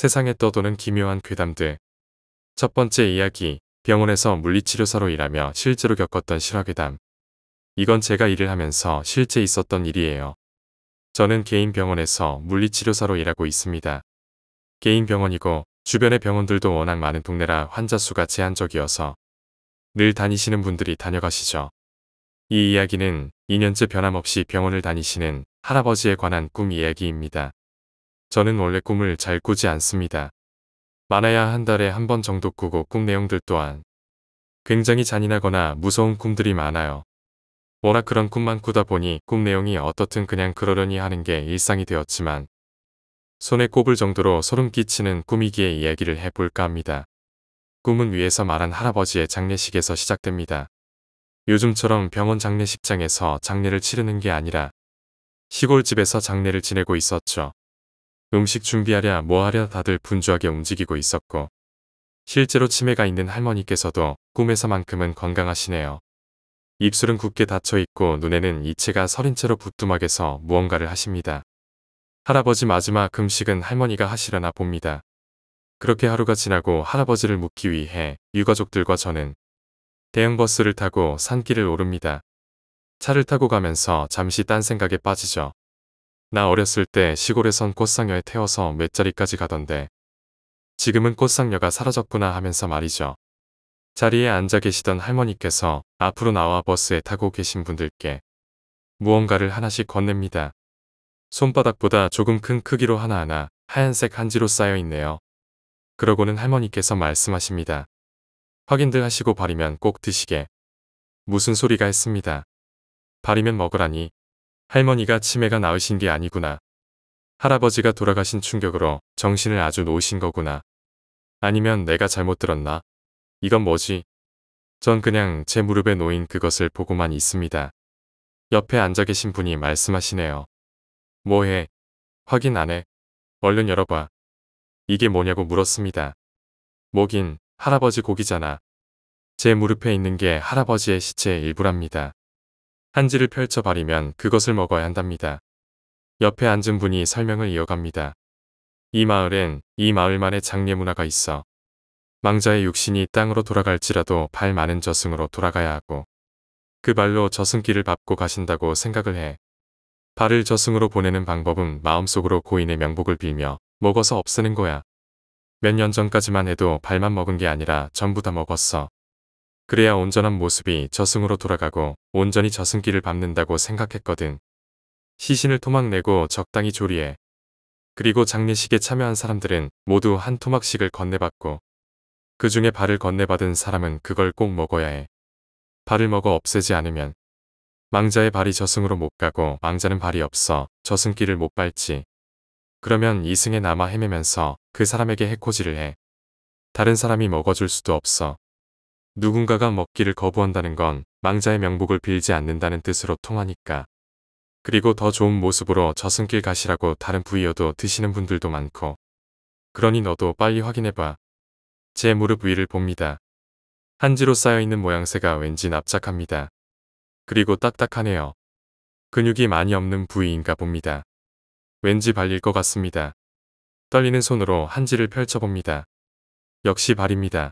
세상에 떠도는 기묘한 괴담들. 첫 번째 이야기, 병원에서 물리치료사로 일하며 실제로 겪었던 실화괴담. 이건 제가 일을 하면서 실제 있었던 일이에요. 저는 개인 병원에서 물리치료사로 일하고 있습니다. 개인 병원이고 주변의 병원들도 워낙 많은 동네라 환자 수가 제한적이어서 늘 다니시는 분들이 다녀가시죠. 이 이야기는 2년째 변함없이 병원을 다니시는 할아버지에 관한 꿈 이야기입니다. 저는 원래 꿈을 잘 꾸지 않습니다. 많아야 한 달에 한 번 정도 꾸고 꿈 내용들 또한 굉장히 잔인하거나 무서운 꿈들이 많아요. 워낙 그런 꿈만 꾸다 보니 꿈 내용이 어떻든 그냥 그러려니 하는 게 일상이 되었지만 손에 꼽을 정도로 소름 끼치는 꿈이기에 이야기를 해볼까 합니다. 꿈은 위에서 말한 할아버지의 장례식에서 시작됩니다. 요즘처럼 병원 장례식장에서 장례를 치르는 게 아니라 시골집에서 장례를 지내고 있었죠. 음식 준비하랴 뭐하랴 다들 분주하게 움직이고 있었고 실제로 치매가 있는 할머니께서도 꿈에서만큼은 건강하시네요. 입술은 굳게 닫혀 있고 눈에는 이체가 서린 채로 부뚜막에 서 무언가를 하십니다. 할아버지 마지막 금식은 할머니가 하시려나 봅니다. 그렇게 하루가 지나고 할아버지를 묻기 위해 유가족들과 저는 대형버스를 타고 산길을 오릅니다. 차를 타고 가면서 잠시 딴 생각에 빠지죠. 나 어렸을 때 시골에선 꽃상여에 태워서 몇자리까지 가던데 지금은 꽃상여가 사라졌구나 하면서 말이죠. 자리에 앉아 계시던 할머니께서 앞으로 나와 버스에 타고 계신 분들께 무언가를 하나씩 건넵니다. 손바닥보다 조금 큰 크기로 하나하나 하얀색 한지로 쌓여 있네요. 그러고는 할머니께서 말씀하십니다. 확인들 하시고 바리면 꼭 드시게. 무슨 소리가 했습니다. 바리면 먹으라니 할머니가 치매가 나으신 게 아니구나. 할아버지가 돌아가신 충격으로 정신을 아주 놓으신 거구나. 아니면 내가 잘못 들었나? 이건 뭐지? 전 그냥 제 무릎에 놓인 그것을 보고만 있습니다. 옆에 앉아 계신 분이 말씀하시네요. 뭐해? 확인 안 해. 얼른 열어봐. 이게 뭐냐고 물었습니다. 뭐긴 할아버지 고기잖아. 제 무릎에 있는 게 할아버지의 시체의 일부랍니다. 한지를 펼쳐 바리면 그것을 먹어야 한답니다. 옆에 앉은 분이 설명을 이어갑니다. 이 마을엔 이 마을만의 장례 문화가 있어 망자의 육신이 땅으로 돌아갈지라도 발 많은 저승으로 돌아가야 하고 그 발로 저승길을 밟고 가신다고 생각을 해. 발을 저승으로 보내는 방법은 마음속으로 고인의 명복을 빌며 먹어서 없애는 거야. 몇 년 전까지만 해도 발만 먹은 게 아니라 전부 다 먹었어. 그래야 온전한 모습이 저승으로 돌아가고 온전히 저승길을 밟는다고 생각했거든. 시신을 토막내고 적당히 조리해. 그리고 장례식에 참여한 사람들은 모두 한 토막씩을 건네받고 그 중에 발을 건네받은 사람은 그걸 꼭 먹어야 해. 발을 먹어 없애지 않으면 망자의 발이 저승으로 못 가고 망자는 발이 없어 저승길을 못 밟지. 그러면 이승에 남아 헤매면서 그 사람에게 해코지를 해. 다른 사람이 먹어줄 수도 없어. 누군가가 먹기를 거부한다는 건 망자의 명복을 빌지 않는다는 뜻으로 통하니까. 그리고 더 좋은 모습으로 저승길 가시라고 다른 부위여도 드시는 분들도 많고. 그러니 너도 빨리 확인해봐. 제 무릎 위를 봅니다. 한지로 쌓여있는 모양새가 왠지 납작합니다. 그리고 딱딱하네요. 근육이 많이 없는 부위인가 봅니다. 왠지 발릴 것 같습니다. 떨리는 손으로 한지를 펼쳐봅니다. 역시 발입니다.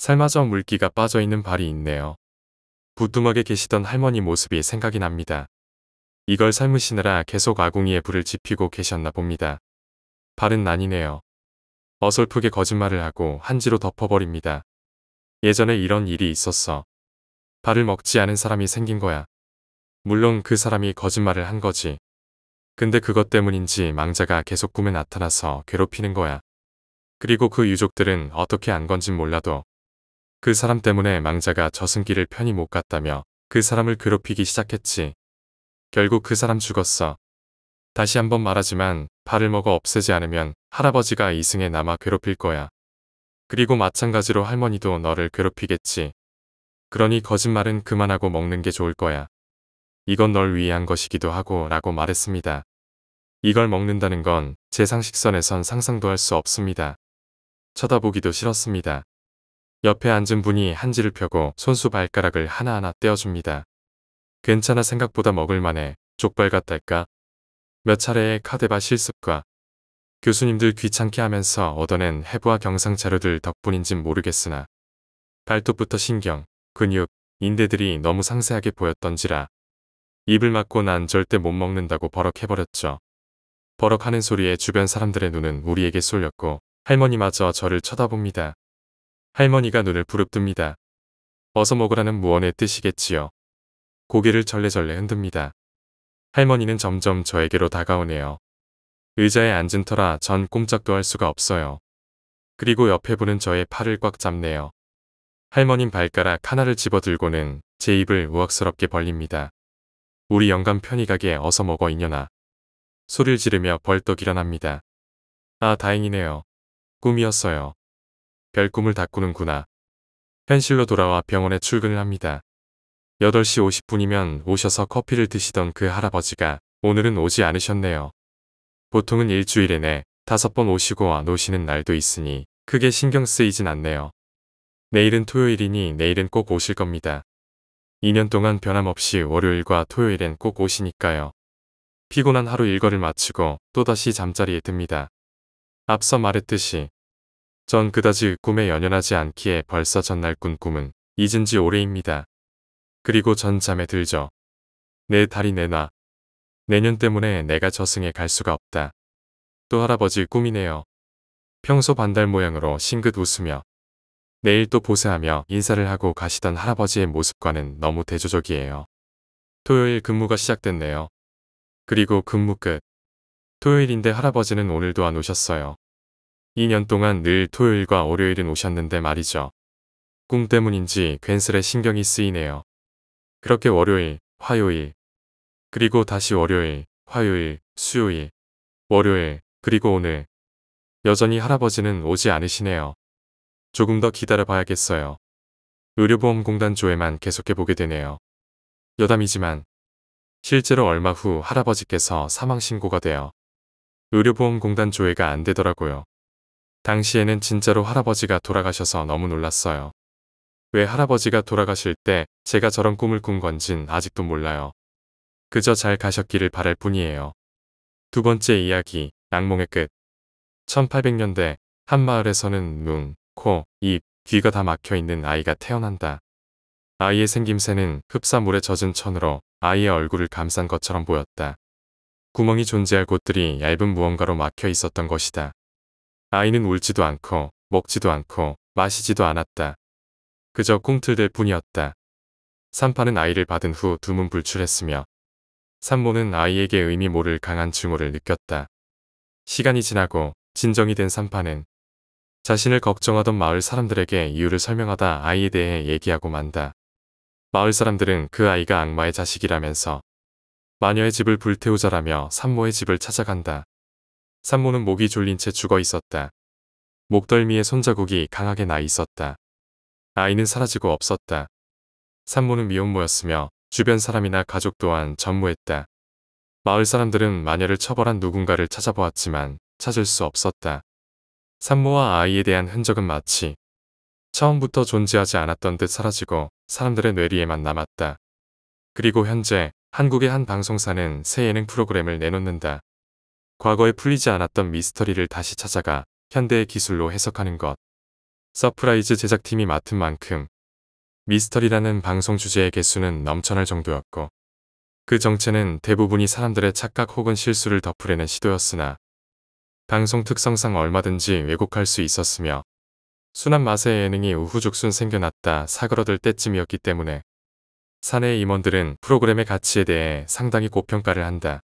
삶아져 물기가 빠져있는 발이 있네요. 부뚜막에 계시던 할머니 모습이 생각이 납니다. 이걸 삶으시느라 계속 아궁이에 불을 지피고 계셨나 봅니다. 발은 난이네요. 어설프게 거짓말을 하고 한지로 덮어버립니다. 예전에 이런 일이 있었어. 발을 먹지 않은 사람이 생긴 거야. 물론 그 사람이 거짓말을 한 거지. 근데 그것 때문인지 망자가 계속 꿈에 나타나서 괴롭히는 거야. 그리고 그 유족들은 어떻게 안 건진 몰라도 그 사람 때문에 망자가 저승길을 편히 못 갔다며 그 사람을 괴롭히기 시작했지. 결국 그 사람 죽었어. 다시 한번 말하지만 발을 먹어 없애지 않으면 할아버지가 이승에 남아 괴롭힐 거야. 그리고 마찬가지로 할머니도 너를 괴롭히겠지. 그러니 거짓말은 그만하고 먹는 게 좋을 거야. 이건 널 위한 것이기도 하고 라고 말했습니다. 이걸 먹는다는 건 제 상식선에선 상상도 할 수 없습니다. 쳐다보기도 싫었습니다. 옆에 앉은 분이 한지를 펴고 손수 발가락을 하나하나 떼어줍니다. 괜찮아 생각보다 먹을만해 족발 같달까? 몇 차례의 카데바 실습과 교수님들 귀찮게 하면서 얻어낸 해부와 경상 자료들 덕분인진 모르겠으나 발톱부터 신경, 근육, 인대들이 너무 상세하게 보였던지라 입을 막고 난 절대 못 먹는다고 버럭해버렸죠. 버럭하는 소리에 주변 사람들의 눈은 우리에게 쏠렸고 할머니마저 저를 쳐다봅니다. 할머니가 눈을 부릅듭니다. 어서 먹으라는 무언의 뜻이겠지요. 고개를 절레절레 흔듭니다. 할머니는 점점 저에게로 다가오네요. 의자에 앉은 터라 전 꼼짝도 할 수가 없어요. 그리고 옆에 보는 저의 팔을 꽉 잡네요. 할머님 발가락 하나를 집어들고는 제 입을 우악스럽게 벌립니다. 우리 영감 편히 가게 어서 먹어 이년아. 소리를 지르며 벌떡 일어납니다. 아 다행이네요. 꿈이었어요. 별 꿈을 다 꾸는구나. 현실로 돌아와 병원에 출근을 합니다. 8시 50분이면 오셔서 커피를 드시던 그 할아버지가 오늘은 오지 않으셨네요. 보통은 일주일에 내 다섯 번 오시고 안 오시는 날도 있으니 크게 신경 쓰이진 않네요. 내일은 토요일이니 내일은 꼭 오실 겁니다. 2년 동안 변함없이 월요일과 토요일엔 꼭 오시니까요. 피곤한 하루 일거를 마치고 또다시 잠자리에 듭니다. 앞서 말했듯이 전 그다지 꿈에 연연하지 않기에 벌써 전날 꾼 꿈은 잊은 지 오래입니다. 그리고 전 잠에 들죠. 내 다리 내놔. 내년 때문에 내가 저승에 갈 수가 없다. 또 할아버지 꿈이네요. 평소 반달 모양으로 싱긋 웃으며 내일 또 보세하며 인사를 하고 가시던 할아버지의 모습과는 너무 대조적이에요. 토요일 근무가 시작됐네요. 그리고 근무 끝. 토요일인데 할아버지는 오늘도 안 오셨어요. 2년 동안 늘 토요일과 월요일은 오셨는데 말이죠. 꿈 때문인지 괜스레 신경이 쓰이네요. 그렇게 월요일, 화요일, 그리고 다시 월요일, 화요일, 수요일, 월요일, 그리고 오늘. 여전히 할아버지는 오지 않으시네요. 조금 더 기다려 봐야겠어요. 의료보험공단 조회만 계속해 보게 되네요. 여담이지만 실제로 얼마 후 할아버지께서 사망신고가 되어 의료보험공단 조회가 안 되더라고요. 당시에는 진짜로 할아버지가 돌아가셔서 너무 놀랐어요. 왜 할아버지가 돌아가실 때 제가 저런 꿈을 꾼 건진 아직도 몰라요. 그저 잘 가셨기를 바랄 뿐이에요. 두 번째 이야기, 악몽의 끝. 1800년대 한 마을에서는 눈, 코, 입, 귀가 다 막혀있는 아이가 태어난다. 아이의 생김새는 흡사물에 젖은 천으로 아이의 얼굴을 감싼 것처럼 보였다. 구멍이 존재할 곳들이 얇은 무언가로 막혀 있었던 것이다. 아이는 울지도 않고 먹지도 않고 마시지도 않았다. 그저 꿈틀댈 뿐이었다. 산파는 아이를 받은 후 두문불출했으며 산모는 아이에게 의미 모를 강한 증오를 느꼈다. 시간이 지나고 진정이 된 산파는 자신을 걱정하던 마을 사람들에게 이유를 설명하다 아이에 대해 얘기하고 만다. 마을 사람들은 그 아이가 악마의 자식이라면서 마녀의 집을 불태우자라며 산모의 집을 찾아간다. 산모는 목이 졸린 채 죽어 있었다. 목덜미에 손자국이 강하게 나 있었다. 아이는 사라지고 없었다. 산모는 미혼모였으며 주변 사람이나 가족 또한 전무했다. 마을 사람들은 마녀를 처벌한 누군가를 찾아보았지만 찾을 수 없었다. 산모와 아이에 대한 흔적은 마치 처음부터 존재하지 않았던 듯 사라지고 사람들의 뇌리에만 남았다. 그리고 현재 한국의 한 방송사는 새 예능 프로그램을 내놓는다. 과거에 풀리지 않았던 미스터리를 다시 찾아가 현대의 기술로 해석하는 것. 서프라이즈 제작팀이 맡은 만큼 미스터리라는 방송 주제의 개수는 넘쳐날 정도였고 그 정체는 대부분이 사람들의 착각 혹은 실수를 덮으려는 시도였으나 방송 특성상 얼마든지 왜곡할 수 있었으며 순한 맛의 예능이 우후죽순 생겨났다 사그러들 때쯤이었기 때문에 사내 임원들은 프로그램의 가치에 대해 상당히 고평가를 한다.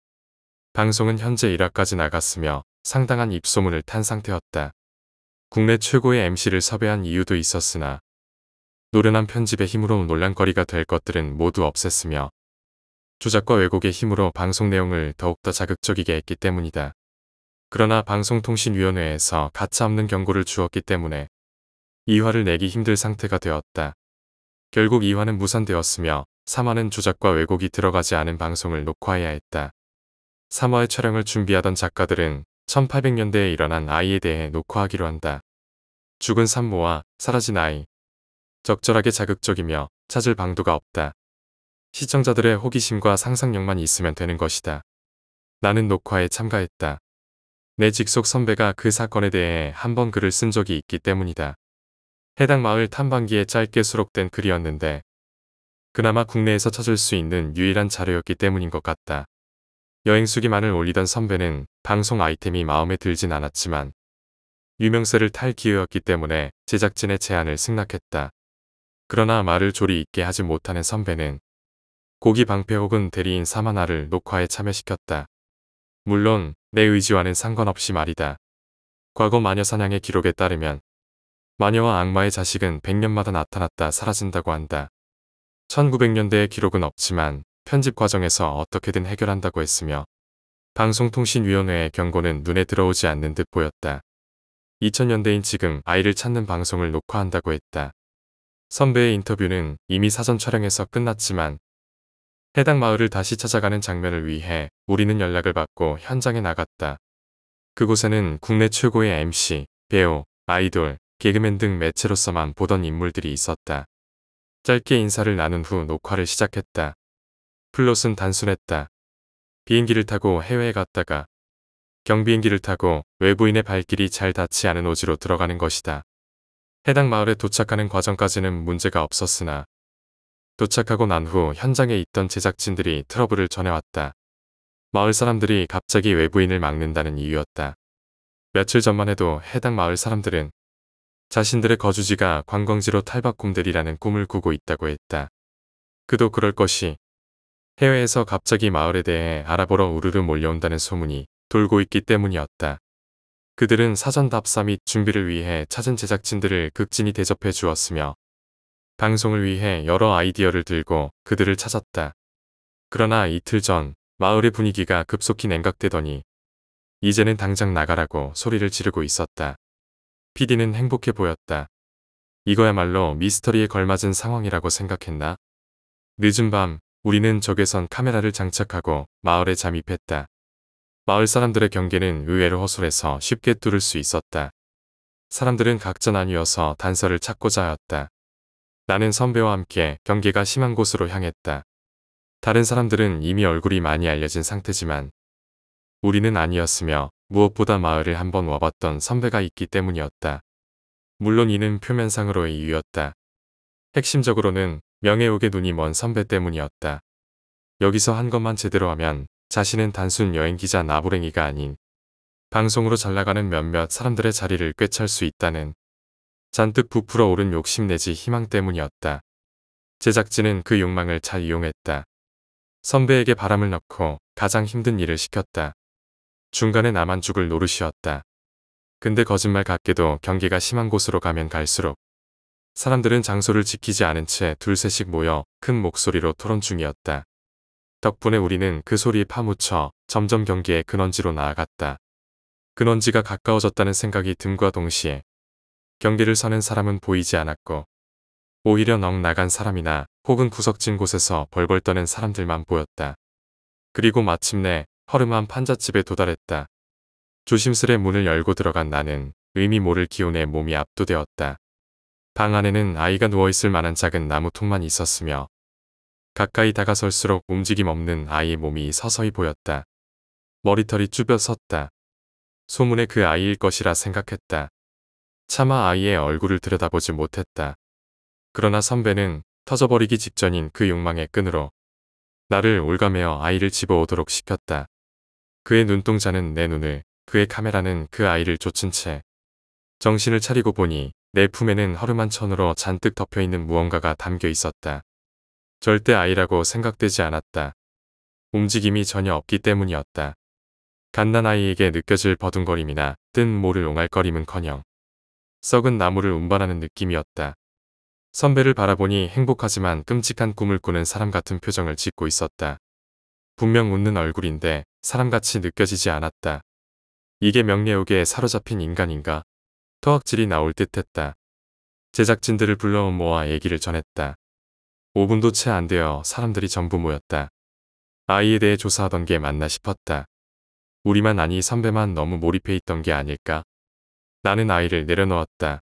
방송은 현재 1화까지 나갔으며 상당한 입소문을 탄 상태였다. 국내 최고의 MC를 섭외한 이유도 있었으나 노련한 편집의 힘으로 논란거리가 될 것들은 모두 없앴으며 조작과 왜곡의 힘으로 방송 내용을 더욱더 자극적이게 했기 때문이다. 그러나 방송통신위원회에서 가차없는 경고를 주었기 때문에 이화를 내기 힘들 상태가 되었다. 결국 이화는 무산되었으며 3화는 조작과 왜곡이 들어가지 않은 방송을 녹화해야 했다. 3화의 촬영을 준비하던 작가들은 1800년대에 일어난 아이에 대해 녹화하기로 한다. 죽은 산모와 사라진 아이. 적절하게 자극적이며 찾을 방도가 없다. 시청자들의 호기심과 상상력만 있으면 되는 것이다. 나는 녹화에 참가했다. 내 직속 선배가 그 사건에 대해 한 번 글을 쓴 적이 있기 때문이다. 해당 마을 탐방기에 짧게 수록된 글이었는데 그나마 국내에서 찾을 수 있는 유일한 자료였기 때문인 것 같다. 여행 수기만을 올리던 선배는 방송 아이템이 마음에 들진 않았지만 유명세를 탈 기회였기 때문에 제작진의 제안을 승낙했다. 그러나 말을 조리 있게 하지 못하는 선배는 고기 방패 혹은 대리인 사마나를 녹화에 참여시켰다. 물론 내 의지와는 상관없이 말이다. 과거 마녀사냥의 기록에 따르면 마녀와 악마의 자식은 100년마다 나타났다 사라진다고 한다. 1900년대의 기록은 없지만 편집 과정에서 어떻게든 해결한다고 했으며 방송통신위원회의 경고는 눈에 들어오지 않는 듯 보였다. 2000년대인 지금 아이를 찾는 방송을 녹화한다고 했다. 선배의 인터뷰는 이미 사전 촬영에서 끝났지만 해당 마을을 다시 찾아가는 장면을 위해 우리는 연락을 받고 현장에 나갔다. 그곳에는 국내 최고의 MC, 배우, 아이돌, 개그맨 등 매체로서만 보던 인물들이 있었다. 짧게 인사를 나눈 후 녹화를 시작했다. 플롯은 단순했다. 비행기를 타고 해외에 갔다가 경비행기를 타고 외부인의 발길이 잘 닿지 않은 오지로 들어가는 것이다. 해당 마을에 도착하는 과정까지는 문제가 없었으나 도착하고 난 후 현장에 있던 제작진들이 트러블을 전해왔다. 마을 사람들이 갑자기 외부인을 막는다는 이유였다. 며칠 전만 해도 해당 마을 사람들은 자신들의 거주지가 관광지로 탈바꿈들이라는 꿈을 꾸고 있다고 했다. 그도 그럴 것이 해외에서 갑자기 마을에 대해 알아보러 우르르 몰려온다는 소문이 돌고 있기 때문이었다. 그들은 사전 답사 및 준비를 위해 찾은 제작진들을 극진히 대접해 주었으며 방송을 위해 여러 아이디어를 들고 그들을 찾았다. 그러나 이틀 전 마을의 분위기가 급속히 냉각되더니 이제는 당장 나가라고 소리를 지르고 있었다. PD는 행복해 보였다. 이거야말로 미스터리에 걸맞은 상황이라고 생각했나? 늦은 밤 우리는 적외선 카메라를 장착하고 마을에 잠입했다. 마을 사람들의 경계는 의외로 허술해서 쉽게 뚫을 수 있었다. 사람들은 각자 나뉘어서 단서를 찾고자 하였다. 나는 선배와 함께 경계가 심한 곳으로 향했다. 다른 사람들은 이미 얼굴이 많이 알려진 상태지만 우리는 아니었으며 무엇보다 마을을 한번 와봤던 선배가 있기 때문이었다. 물론 이는 표면상으로의 이유였다. 핵심적으로는 명예욕에 눈이 먼 선배 때문이었다. 여기서 한 것만 제대로 하면 자신은 단순 여행기자 나부랭이가 아닌 방송으로 잘나가는 몇몇 사람들의 자리를 꿰찰 수 있다는 잔뜩 부풀어 오른 욕심 내지 희망 때문이었다. 제작진은 그 욕망을 잘 이용했다. 선배에게 바람을 넣고 가장 힘든 일을 시켰다. 중간에 나만 죽을 노릇이었다. 근데 거짓말 같게도 경기가 심한 곳으로 가면 갈수록 사람들은 장소를 지키지 않은 채 둘셋씩 모여 큰 목소리로 토론 중이었다. 덕분에 우리는 그 소리에 파묻혀 점점 경기의 근원지로 나아갔다. 근원지가 가까워졌다는 생각이 듦과 동시에 경기를 서는 사람은 보이지 않았고 오히려 넉 나간 사람이나 혹은 구석진 곳에서 벌벌 떠는 사람들만 보였다. 그리고 마침내 허름한 판잣집에 도달했다. 조심스레 문을 열고 들어간 나는 의미 모를 기운에 몸이 압도되었다. 방 안에는 아이가 누워있을 만한 작은 나무통만 있었으며 가까이 다가설수록 움직임 없는 아이의 몸이 서서히 보였다. 머리털이 쭈벼 섰다. 소문에 그 아이일 것이라 생각했다. 차마 아이의 얼굴을 들여다보지 못했다. 그러나 선배는 터져버리기 직전인 그 욕망의 끈으로 나를 올가매어 아이를 집어오도록 시켰다. 그의 눈동자는 내 눈을, 그의 카메라는 그 아이를 쫓은 채 정신을 차리고 보니 내 품에는 허름한 천으로 잔뜩 덮여있는 무언가가 담겨 있었다. 절대 아이라고 생각되지 않았다. 움직임이 전혀 없기 때문이었다. 갓난아이에게 느껴질 버둥거림이나 뜬 모를 옹알거림은커녕 썩은 나무를 운반하는 느낌이었다. 선배를 바라보니 행복하지만 끔찍한 꿈을 꾸는 사람 같은 표정을 짓고 있었다. 분명 웃는 얼굴인데 사람같이 느껴지지 않았다. 이게 명예욕에 사로잡힌 인간인가? 토악질이 나올 듯했다. 제작진들을 불러온 모아 얘기를 전했다. 5분도 채 안 되어 사람들이 전부 모였다. 아이에 대해 조사하던 게 맞나 싶었다. 우리만 아니 선배만 너무 몰입해 있던 게 아닐까? 나는 아이를 내려놓았다.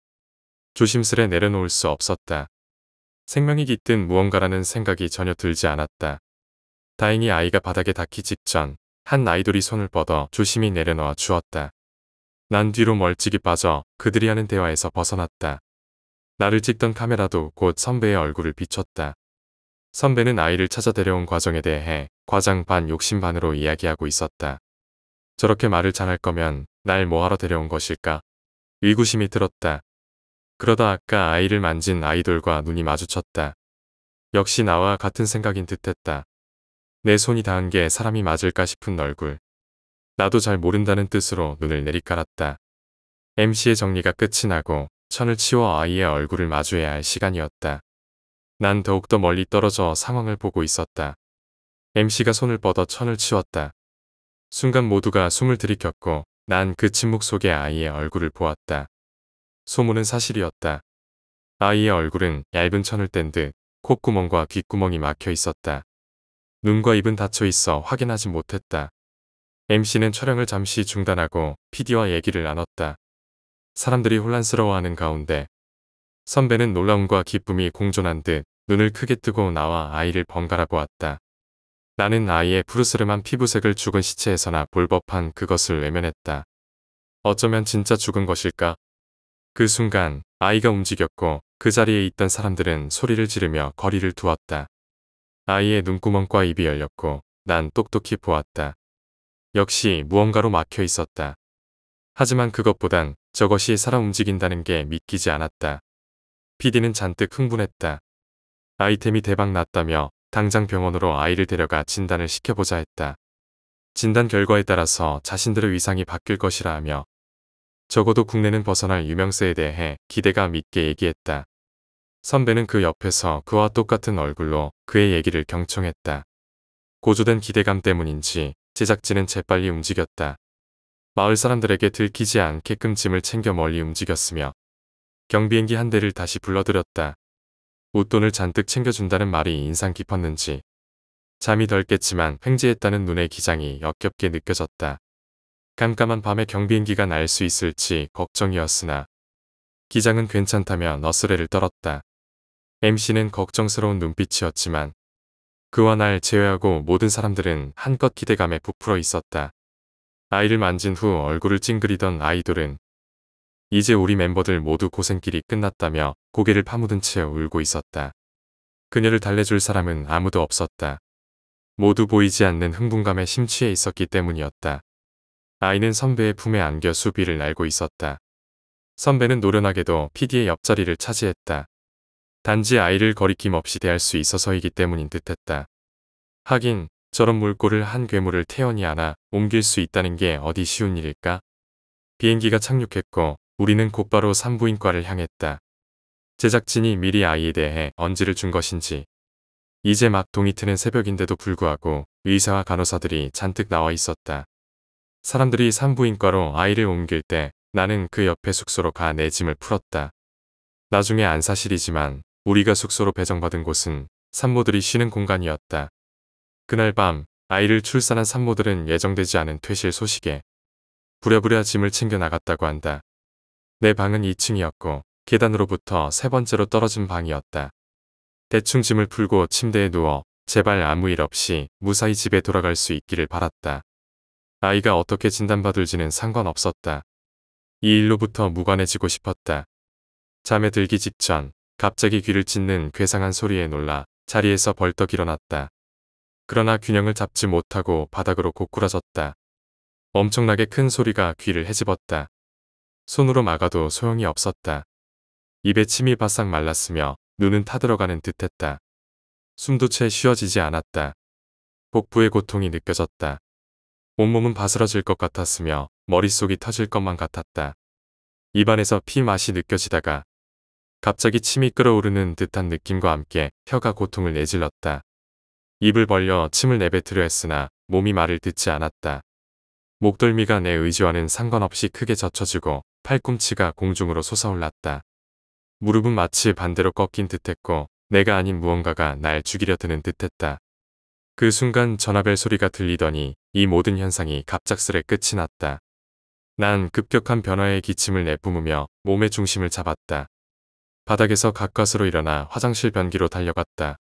조심스레 내려놓을 수 없었다. 생명이 깃든 무언가라는 생각이 전혀 들지 않았다. 다행히 아이가 바닥에 닿기 직전 한 아이돌이 손을 뻗어 조심히 내려놓아 주었다. 난 뒤로 멀찍이 빠져 그들이 하는 대화에서 벗어났다. 나를 찍던 카메라도 곧 선배의 얼굴을 비췄다. 선배는 아이를 찾아 데려온 과정에 대해 과장 반 욕심 반으로 이야기하고 있었다. 저렇게 말을 잘할 거면 날 뭐하러 데려온 것일까? 의구심이 들었다. 그러다 아까 아이를 만진 아이돌과 눈이 마주쳤다. 역시 나와 같은 생각인 듯했다. 내 손이 닿은 게 사람이 맞을까 싶은 얼굴. 나도 잘 모른다는 뜻으로 눈을 내리깔았다. MC의 정리가 끝이 나고 천을 치워 아이의 얼굴을 마주해야 할 시간이었다. 난 더욱더 멀리 떨어져 상황을 보고 있었다. MC가 손을 뻗어 천을 치웠다. 순간 모두가 숨을 들이켰고 난 그 침묵 속에 아이의 얼굴을 보았다. 소문은 사실이었다. 아이의 얼굴은 얇은 천을 뗀 듯 콧구멍과 귓구멍이 막혀 있었다. 눈과 입은 닫혀 있어 확인하지 못했다. MC는 촬영을 잠시 중단하고 PD와 얘기를 나눴다. 사람들이 혼란스러워하는 가운데 선배는 놀라움과 기쁨이 공존한 듯 눈을 크게 뜨고 나와 아이를 번갈아 보았다. 나는 아이의 푸르스름한 피부색을 죽은 시체에서나 볼 법한 그것을 외면했다. 어쩌면 진짜 죽은 것일까? 그 순간 아이가 움직였고 그 자리에 있던 사람들은 소리를 지르며 거리를 두었다. 아이의 눈구멍과 입이 열렸고 난 똑똑히 보았다. 역시 무언가로 막혀 있었다. 하지만 그것보단 저것이 살아 움직인다는 게 믿기지 않았다. PD는 잔뜩 흥분했다. 아이템이 대박 났다며 당장 병원으로 아이를 데려가 진단을 시켜보자 했다. 진단 결과에 따라서 자신들의 위상이 바뀔 것이라 하며 적어도 국내는 벗어날 유명세에 대해 기대가 믿게 얘기했다. 선배는 그 옆에서 그와 똑같은 얼굴로 그의 얘기를 경청했다. 고조된 기대감 때문인지 제작진은 재빨리 움직였다. 마을 사람들에게 들키지 않게끔 짐을 챙겨 멀리 움직였으며 경비행기 한 대를 다시 불러들였다. 웃돈을 잔뜩 챙겨준다는 말이 인상 깊었는지 잠이 덜 깼지만 횡재했다는 눈의 기장이 역겹게 느껴졌다. 깜깜한 밤에 경비행기가 날 수 있을지 걱정이었으나 기장은 괜찮다며 너스레를 떨었다. MC는 걱정스러운 눈빛이었지만 그와 날 제외하고 모든 사람들은 한껏 기대감에 부풀어 있었다. 아이를 만진 후 얼굴을 찡그리던 아이돌은 이제 우리 멤버들 모두 고생길이 끝났다며 고개를 파묻은 채 울고 있었다. 그녀를 달래줄 사람은 아무도 없었다. 모두 보이지 않는 흥분감에 심취해 있었기 때문이었다. 아이는 선배의 품에 안겨 수비를 날고 있었다. 선배는 노련하게도 PD의 옆자리를 차지했다. 단지 아이를 거리낌 없이 대할 수 있어서이기 때문인 듯했다. 하긴 저런 물꼬를 한 괴물을 태연히 안아 옮길 수 있다는 게 어디 쉬운 일일까? 비행기가 착륙했고 우리는 곧바로 산부인과를 향했다. 제작진이 미리 아이에 대해 언지를 준 것인지 이제 막 동이 트는 새벽인데도 불구하고 의사와 간호사들이 잔뜩 나와 있었다. 사람들이 산부인과로 아이를 옮길 때 나는 그 옆에 숙소로 가 내 짐을 풀었다. 나중에 안사실이지만 우리가 숙소로 배정받은 곳은 산모들이 쉬는 공간이었다. 그날 밤 아이를 출산한 산모들은 예정되지 않은 퇴실 소식에 부랴부랴 짐을 챙겨 나갔다고 한다. 내 방은 2층이었고 계단으로부터 세 번째로 떨어진 방이었다. 대충 짐을 풀고 침대에 누워 제발 아무 일 없이 무사히 집에 돌아갈 수 있기를 바랐다. 아이가 어떻게 진단받을지는 상관없었다. 이 일로부터 무관해지고 싶었다. 잠에 들기 직전 갑자기 귀를 찢는 괴상한 소리에 놀라 자리에서 벌떡 일어났다. 그러나 균형을 잡지 못하고 바닥으로 고꾸라졌다. 엄청나게 큰 소리가 귀를 헤집었다. 손으로 막아도 소용이 없었다. 입에 침이 바싹 말랐으며 눈은 타들어가는 듯했다. 숨도 채 쉬어지지 않았다. 복부의 고통이 느껴졌다. 온몸은 바스러질 것 같았으며 머릿속이 터질 것만 같았다. 입안에서 피 맛이 느껴지다가 갑자기 침이 끓어오르는 듯한 느낌과 함께 혀가 고통을 내질렀다. 입을 벌려 침을 내뱉으려 했으나 몸이 말을 듣지 않았다. 목덜미가 내 의지와는 상관없이 크게 젖혀지고 팔꿈치가 공중으로 솟아올랐다. 무릎은 마치 반대로 꺾인 듯했고 내가 아닌 무언가가 날 죽이려 드는 듯했다. 그 순간 전화벨 소리가 들리더니 이 모든 현상이 갑작스레 끝이 났다. 난 급격한 변화의 기침을 내뿜으며 몸의 중심을 잡았다. 바닥에서 가까스로 일어나 화장실 변기로 달려갔다.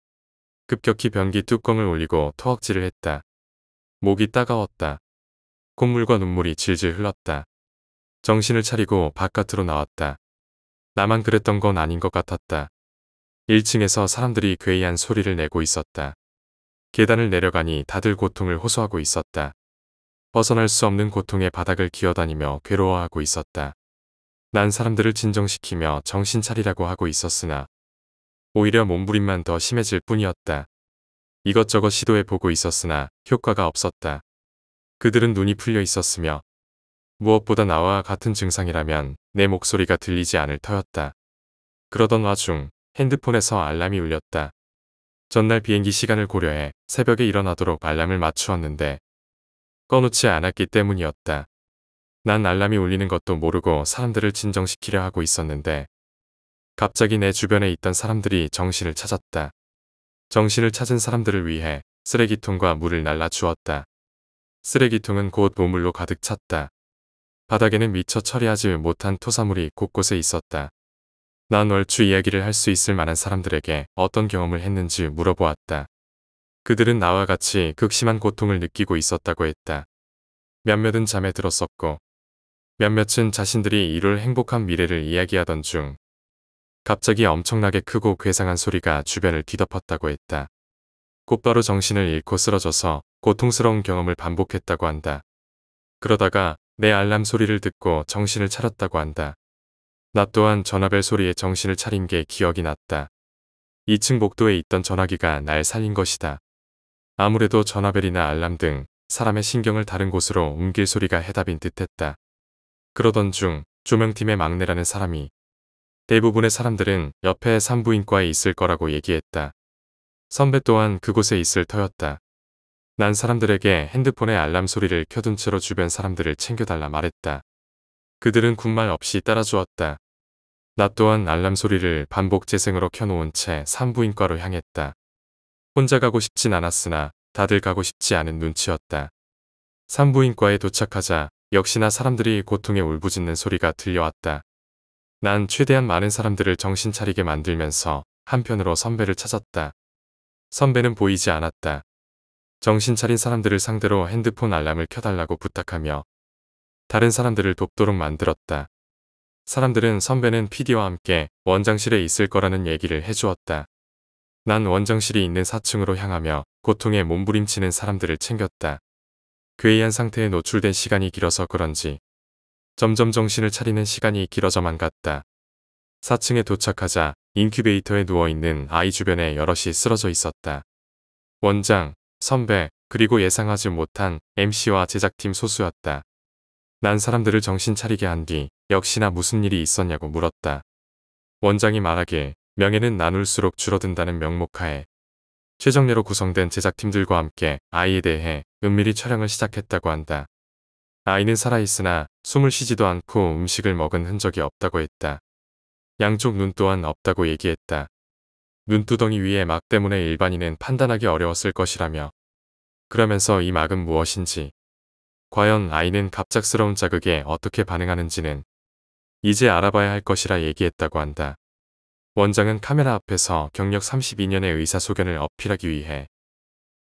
급격히 변기 뚜껑을 올리고 토악질을 했다. 목이 따가웠다. 콧물과 눈물이 질질 흘렀다. 정신을 차리고 바깥으로 나왔다. 나만 그랬던 건 아닌 것 같았다. 1층에서 사람들이 괴이한 소리를 내고 있었다. 계단을 내려가니 다들 고통을 호소하고 있었다. 벗어날 수 없는 고통의 바닥을 기어다니며 괴로워하고 있었다. 난 사람들을 진정시키며 정신 차리라고 하고 있었으나 오히려 몸부림만 더 심해질 뿐이었다. 이것저것 시도해보고 있었으나 효과가 없었다. 그들은 눈이 풀려 있었으며 무엇보다 나와 같은 증상이라면 내 목소리가 들리지 않을 터였다. 그러던 와중 핸드폰에서 알람이 울렸다. 전날 비행기 시간을 고려해 새벽에 일어나도록 알람을 맞추었는데 꺼놓지 않았기 때문이었다. 난 알람이 울리는 것도 모르고 사람들을 진정시키려 하고 있었는데 갑자기 내 주변에 있던 사람들이 정신을 찾았다. 정신을 찾은 사람들을 위해 쓰레기통과 물을 날라 주었다. 쓰레기통은 곧우물로 가득 찼다. 바닥에는 미처 처리하지 못한 토사물이 곳곳에 있었다. 난 얼추 이야기를 할 수 있을 만한 사람들에게 어떤 경험을 했는지 물어보았다. 그들은 나와 같이 극심한 고통을 느끼고 있었다고 했다. 몇몇은 잠에 들었었고 몇몇은 자신들이 이룰 행복한 미래를 이야기하던 중 갑자기 엄청나게 크고 괴상한 소리가 주변을 뒤덮었다고 했다. 곧바로 정신을 잃고 쓰러져서 고통스러운 경험을 반복했다고 한다. 그러다가 내 알람 소리를 듣고 정신을 차렸다고 한다. 나 또한 전화벨 소리에 정신을 차린 게 기억이 났다. 2층 복도에 있던 전화기가 날 살린 것이다. 아무래도 전화벨이나 알람 등 사람의 신경을 다른 곳으로 옮길 소리가 해답인 듯했다. 그러던 중 조명팀의 막내라는 사람이 대부분의 사람들은 옆에 산부인과에 있을 거라고 얘기했다. 선배 또한 그곳에 있을 터였다. 난 사람들에게 핸드폰의 알람 소리를 켜둔 채로 주변 사람들을 챙겨달라 말했다. 그들은 군말 없이 따라주었다. 나 또한 알람 소리를 반복 재생으로 켜놓은 채 산부인과로 향했다. 혼자 가고 싶진 않았으나 다들 가고 싶지 않은 눈치였다. 산부인과에 도착하자 역시나 사람들이 고통에 울부짖는 소리가 들려왔다. 난 최대한 많은 사람들을 정신 차리게 만들면서 한편으로 선배를 찾았다. 선배는 보이지 않았다. 정신 차린 사람들을 상대로 핸드폰 알람을 켜달라고 부탁하며 다른 사람들을 돕도록 만들었다. 사람들은 선배는 PD와 함께 원장실에 있을 거라는 얘기를 해주었다. 난 원장실이 있는 4층으로 향하며 고통에 몸부림치는 사람들을 챙겼다. 괴이한 상태에 노출된 시간이 길어서 그런지 점점 정신을 차리는 시간이 길어져만 갔다. 4층에 도착하자 인큐베이터에 누워있는 아이 주변에 여럿이 쓰러져 있었다. 원장, 선배, 그리고 예상하지 못한 MC와 제작팀 소수였다. 난 사람들을 정신 차리게 한 뒤 역시나 무슨 일이 있었냐고 물었다. 원장이 말하길 명예는 나눌수록 줄어든다는 명목하에 최정예로 구성된 제작팀들과 함께 아이에 대해 은밀히 촬영을 시작했다고 한다. 아이는 살아있으나 숨을 쉬지도 않고 음식을 먹은 흔적이 없다고 했다. 양쪽 눈 또한 없다고 얘기했다. 눈두덩이 위에 막 때문에 일반인은 판단하기 어려웠을 것이라며. 그러면서 이 막은 무엇인지, 과연 아이는 갑작스러운 자극에 어떻게 반응하는지는 이제 알아봐야 할 것이라 얘기했다고 한다. 원장은 카메라 앞에서 경력 32년의 의사소견을 어필하기 위해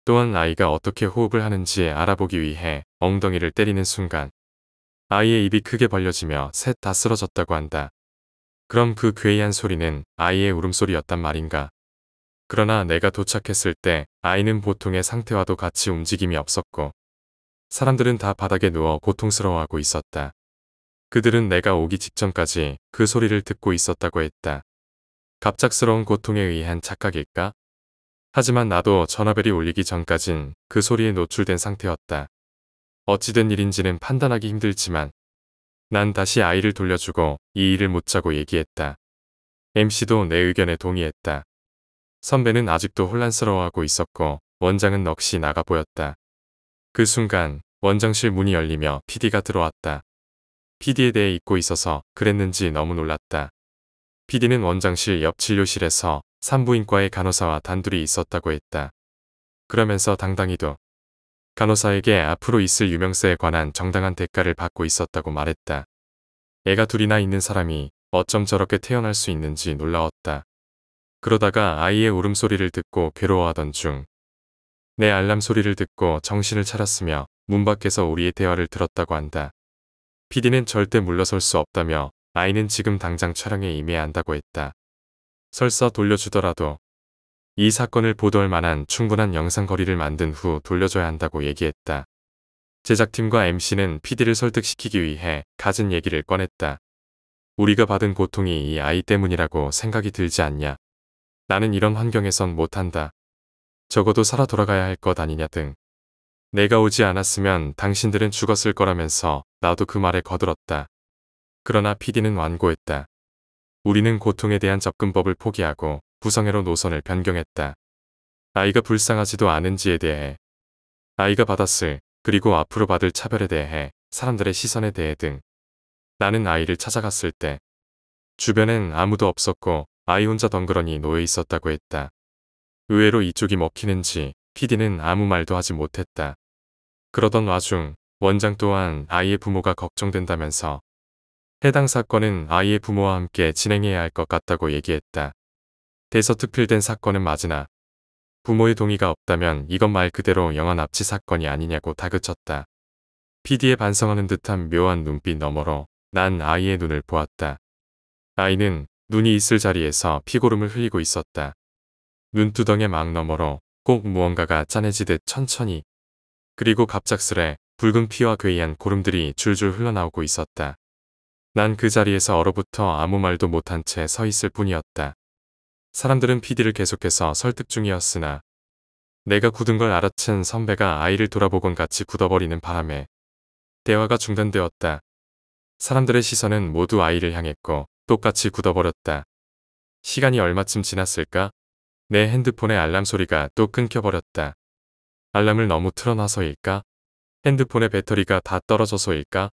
또한 아이가 어떻게 호흡을 하는지 알아보기 위해 엉덩이를 때리는 순간 아이의 입이 크게 벌려지며 셋 다 쓰러졌다고 한다. 그럼 그 괴이한 소리는 아이의 울음소리였단 말인가. 그러나 내가 도착했을 때 아이는 보통의 상태와도 같이 움직임이 없었고 사람들은 다 바닥에 누워 고통스러워하고 있었다. 그들은 내가 오기 직전까지 그 소리를 듣고 있었다고 했다. 갑작스러운 고통에 의한 착각일까? 하지만 나도 전화벨이 울리기 전까진 그 소리에 노출된 상태였다. 어찌된 일인지는 판단하기 힘들지만 난 다시 아이를 돌려주고 이 일을 묻자고 얘기했다. MC도 내 의견에 동의했다. 선배는 아직도 혼란스러워하고 있었고 원장은 넋이 나가 보였다. 그 순간 원장실 문이 열리며 PD가 들어왔다. PD에 대해 잊고 있어서 그랬는지 너무 놀랐다. PD는 원장실 옆 진료실에서 산부인과의 간호사와 단둘이 있었다고 했다. 그러면서 당당히도 간호사에게 앞으로 있을 유명세에 관한 정당한 대가를 받고 있었다고 말했다. 애가 둘이나 있는 사람이 어쩜 저렇게 태어날 수 있는지 놀라웠다. 그러다가 아이의 울음소리를 듣고 괴로워하던 중 내 알람 소리를 듣고 정신을 차렸으며 문 밖에서 우리의 대화를 들었다고 한다. PD는 절대 물러설 수 없다며 아이는 지금 당장 촬영에 임해야 한다고 했다. 설사 돌려주더라도 이 사건을 보도할 만한 충분한 영상 거리를 만든 후 돌려줘야 한다고 얘기했다. 제작팀과 MC는 PD를 설득시키기 위해 가진 얘기를 꺼냈다. 우리가 받은 고통이 이 아이 때문이라고 생각이 들지 않냐. 나는 이런 환경에선 못한다. 적어도 살아 돌아가야 할 것 아니냐 등. 내가 오지 않았으면 당신들은 죽었을 거라면서 나도 그 말에 거들었다. 그러나 PD는 완고했다. 우리는 고통에 대한 접근법을 포기하고 부성애로 노선을 변경했다. 아이가 불쌍하지도 않은지에 대해 아이가 받았을 그리고 앞으로 받을 차별에 대해 사람들의 시선에 대해 등 나는 아이를 찾아갔을 때 주변엔 아무도 없었고 아이 혼자 덩그러니 놓여 있었다고 했다. 의외로 이쪽이 먹히는지 PD는 아무 말도 하지 못했다. 그러던 와중 원장 또한 아이의 부모가 걱정된다면서 해당 사건은 아이의 부모와 함께 진행해야 할 것 같다고 얘기했다. 대서특필된 사건은 맞으나 부모의 동의가 없다면 이건 말 그대로 영화 납치 사건이 아니냐고 다그쳤다. p d 에 반성하는 듯한 묘한 눈빛 너머로 난 아이의 눈을 보았다. 아이는 눈이 있을 자리에서 피고름을 흘리고 있었다. 눈두덩의 막 너머로 꼭 무언가가 짠해지듯 천천히 그리고 갑작스레 붉은 피와 괴이한 고름들이 줄줄 흘러나오고 있었다. 난그 자리에서 얼어붙어 아무 말도 못한 채 서 있을 뿐이었다. 사람들은 PD를 계속해서 설득 중이었으나 내가 굳은 걸 알아챈 선배가 아이를 돌아보곤 같이 굳어버리는 바람에 대화가 중단되었다. 사람들의 시선은 모두 아이를 향했고 똑같이 굳어버렸다. 시간이 얼마쯤 지났을까? 내 핸드폰의 알람 소리가 또 끊겨버렸다. 알람을 너무 틀어놔서일까? 핸드폰의 배터리가 다 떨어져서일까?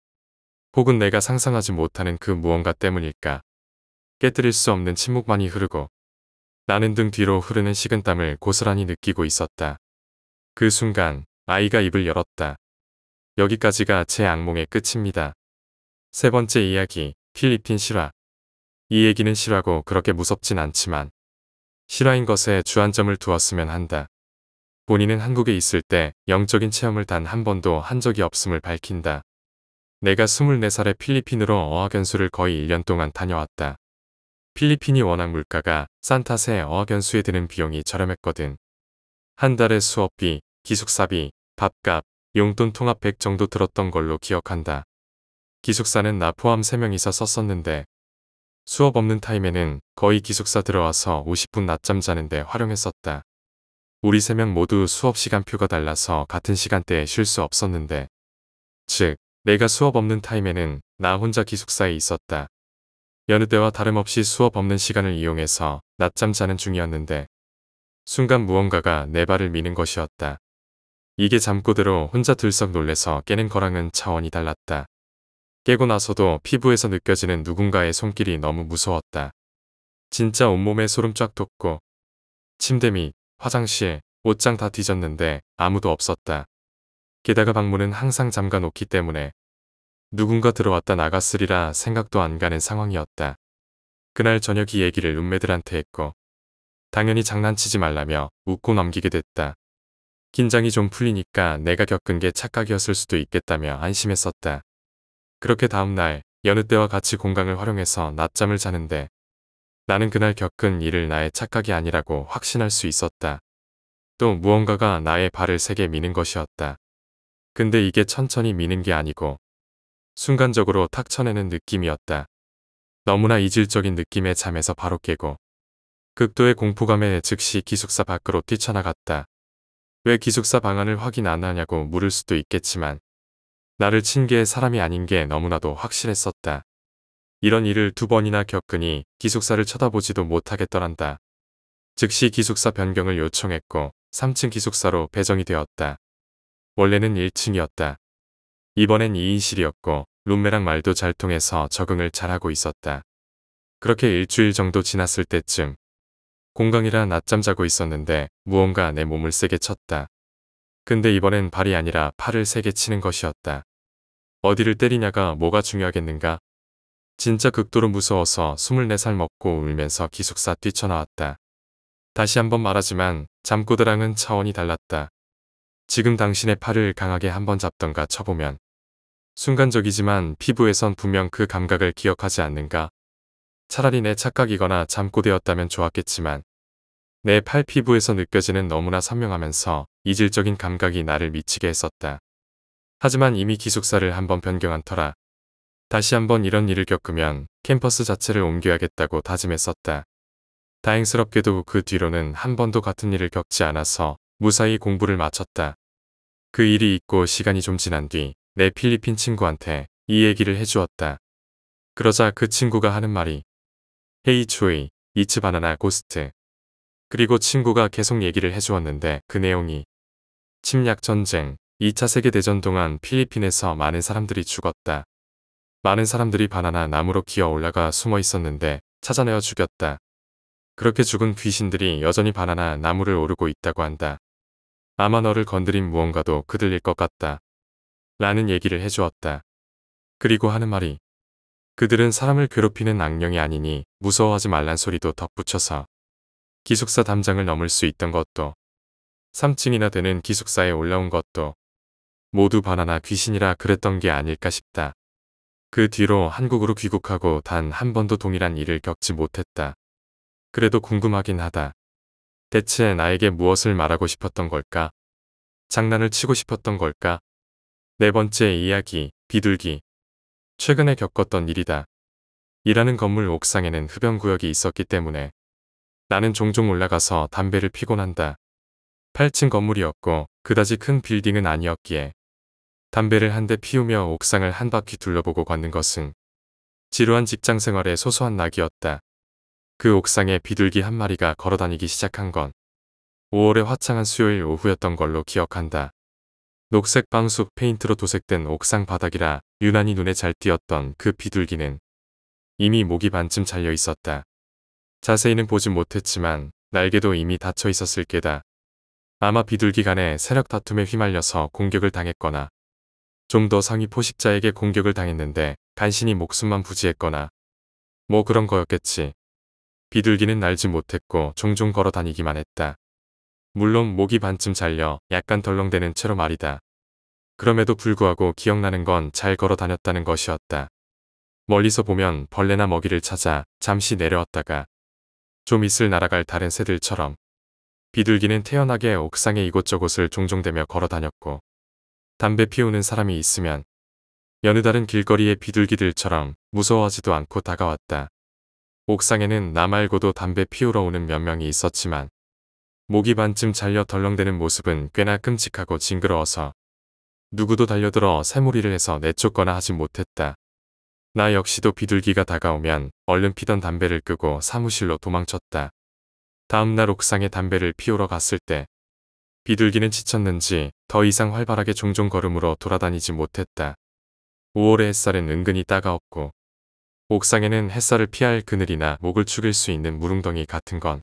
혹은 내가 상상하지 못하는 그 무언가 때문일까. 깨뜨릴 수 없는 침묵만이 흐르고 나는 등 뒤로 흐르는 식은땀을 고스란히 느끼고 있었다. 그 순간 아이가 입을 열었다. 여기까지가 제 악몽의 끝입니다. 세 번째 이야기 필리핀 실화 이 얘기는 실화고 그렇게 무섭진 않지만 실화인 것에 주안점을 두었으면 한다. 본인은 한국에 있을 때 영적인 체험을 단 한 번도 한 적이 없음을 밝힌다. 내가 24살에 필리핀으로 어학연수를 거의 1년 동안 다녀왔다. 필리핀이 워낙 물가가 싼 탓에 어학연수에 드는 비용이 저렴했거든. 한 달에 수업비, 기숙사비, 밥값, 용돈 통합 100 정도 들었던 걸로 기억한다. 기숙사는 나 포함 3명이서 썼었는데 수업 없는 타임에는 거의 기숙사 들어와서 50분 낮잠 자는데 활용했었다. 우리 3명 모두 수업 시간표가 달라서 같은 시간대에 쉴 수 없었는데 즉 내가 수업 없는 타임에는 나 혼자 기숙사에 있었다. 여느 때와 다름없이 수업 없는 시간을 이용해서 낮잠 자는 중이었는데 순간 무언가가 내 발을 미는 것이었다. 이게 잠꼬대로 혼자 들썩 놀래서 깨는 거랑은 차원이 달랐다. 깨고 나서도 피부에서 느껴지는 누군가의 손길이 너무 무서웠다. 진짜 온몸에 소름 쫙 돋고 침대 밑, 화장실, 옷장 다 뒤졌는데 아무도 없었다. 게다가 방문은 항상 잠가 놓기 때문에 누군가 들어왔다 나갔으리라 생각도 안 가는 상황이었다. 그날 저녁 이 얘기를 룸메들한테 했고 당연히 장난치지 말라며 웃고 넘기게 됐다. 긴장이 좀 풀리니까 내가 겪은 게 착각이었을 수도 있겠다며 안심했었다. 그렇게 다음날 여느 때와 같이 공강을 활용해서 낮잠을 자는데 나는 그날 겪은 일을 나의 착각이 아니라고 확신할 수 있었다. 또 무언가가 나의 발을 세게 미는 것이었다. 근데 이게 천천히 미는 게 아니고 순간적으로 탁 쳐내는 느낌이었다. 너무나 이질적인 느낌에 잠에서 바로 깨고 극도의 공포감에 즉시 기숙사 밖으로 뛰쳐나갔다. 왜 기숙사 방안을 확인 안 하냐고 물을 수도 있겠지만 나를 친 게 사람이 아닌 게 너무나도 확실했었다. 이런 일을 두 번이나 겪으니 기숙사를 쳐다보지도 못하겠더란다. 즉시 기숙사 변경을 요청했고 3층 기숙사로 배정이 되었다. 원래는 1층이었다. 이번엔 2인실이었고 룸메랑 말도 잘 통해서 적응을 잘하고 있었다. 그렇게 일주일 정도 지났을 때쯤 공강이라 낮잠 자고 있었는데 무언가 내 몸을 세게 쳤다. 근데 이번엔 발이 아니라 팔을 세게 치는 것이었다. 어디를 때리냐가 뭐가 중요하겠는가? 진짜 극도로 무서워서 24살 먹고 울면서 기숙사 뛰쳐나왔다. 다시 한번 말하지만 잠꼬드랑은 차원이 달랐다. 지금 당신의 팔을 강하게 한 번 잡던가 쳐보면 순간적이지만 피부에선 분명 그 감각을 기억하지 않는가. 차라리 내 착각이거나 잠꼬대였다면 좋았겠지만 내 팔 피부에서 느껴지는 너무나 선명하면서 이질적인 감각이 나를 미치게 했었다. 하지만 이미 기숙사를 한 번 변경한 터라 다시 한번 이런 일을 겪으면 캠퍼스 자체를 옮겨야겠다고 다짐했었다. 다행스럽게도 그 뒤로는 한 번도 같은 일을 겪지 않아서 무사히 공부를 마쳤다. 그 일이 있고 시간이 좀 지난 뒤 내 필리핀 친구한테 이 얘기를 해주었다. 그러자 그 친구가 하는 말이 헤이 초이 이츠 바나나 고스트 그리고 친구가 계속 얘기를 해주었는데 그 내용이 침략 전쟁 2차 세계대전 동안 필리핀에서 많은 사람들이 죽었다. 많은 사람들이 바나나 나무로 기어 올라가 숨어 있었는데 찾아내어 죽였다. 그렇게 죽은 귀신들이 여전히 바나나 나무를 오르고 있다고 한다. 아마 너를 건드린 무언가도 그들일 것 같다. 라는 얘기를 해주었다. 그리고 하는 말이 그들은 사람을 괴롭히는 악령이 아니니 무서워하지 말란 소리도 덧붙여서 기숙사 담장을 넘을 수 있던 것도 3층이나 되는 기숙사에 올라온 것도 모두 바나나 귀신이라 그랬던 게 아닐까 싶다. 그 뒤로 한국으로 귀국하고 단 한 번도 동일한 일을 겪지 못했다. 그래도 궁금하긴 하다. 대체 나에게 무엇을 말하고 싶었던 걸까? 장난을 치고 싶었던 걸까? 네 번째 이야기, 비둘기. 최근에 겪었던 일이다. 일하는 건물 옥상에는 흡연구역이 있었기 때문에 나는 종종 올라가서 담배를 피곤 한다. 8층 건물이었고 그다지 큰 빌딩은 아니었기에 담배를 한 대 피우며 옥상을 한 바퀴 둘러보고 걷는 것은 지루한 직장 생활의 소소한 낙이었다. 그 옥상에 비둘기 한 마리가 걸어다니기 시작한 건 5월의 화창한 수요일 오후였던 걸로 기억한다. 녹색 방숲 페인트로 도색된 옥상 바닥이라 유난히 눈에 잘 띄었던 그 비둘기는 이미 목이 반쯤 잘려 있었다. 자세히는 보진 못했지만 날개도 이미 닫혀 있었을 게다. 아마 비둘기 간의 세력 다툼에 휘말려서 공격을 당했거나 좀 더 상위 포식자에게 공격을 당했는데 간신히 목숨만 부지했거나 뭐 그런 거였겠지. 비둘기는 날지 못했고 종종 걸어 다니기만 했다. 물론 목이 반쯤 잘려 약간 덜렁대는 채로 말이다. 그럼에도 불구하고 기억나는 건 잘 걸어 다녔다는 것이었다. 멀리서 보면 벌레나 먹이를 찾아 잠시 내려왔다가 좀 있을 날아갈 다른 새들처럼 비둘기는 태연하게 옥상에 이곳저곳을 종종대며 걸어 다녔고 담배 피우는 사람이 있으면 여느 다른 길거리의 비둘기들처럼 무서워하지도 않고 다가왔다. 옥상에는 나 말고도 담배 피우러 오는 몇 명이 있었지만 목이 반쯤 잘려 덜렁대는 모습은 꽤나 끔찍하고 징그러워서 누구도 달려들어 새몰이를 해서 내쫓거나 하지 못했다. 나 역시도 비둘기가 다가오면 얼른 피던 담배를 끄고 사무실로 도망쳤다. 다음날 옥상에 담배를 피우러 갔을 때 비둘기는 지쳤는지 더 이상 활발하게 종종 걸음으로 돌아다니지 못했다. 5월의 햇살은 은근히 따가웠고 옥상에는 햇살을 피할 그늘이나 목을 축일 수 있는 무릉덩이 같은 건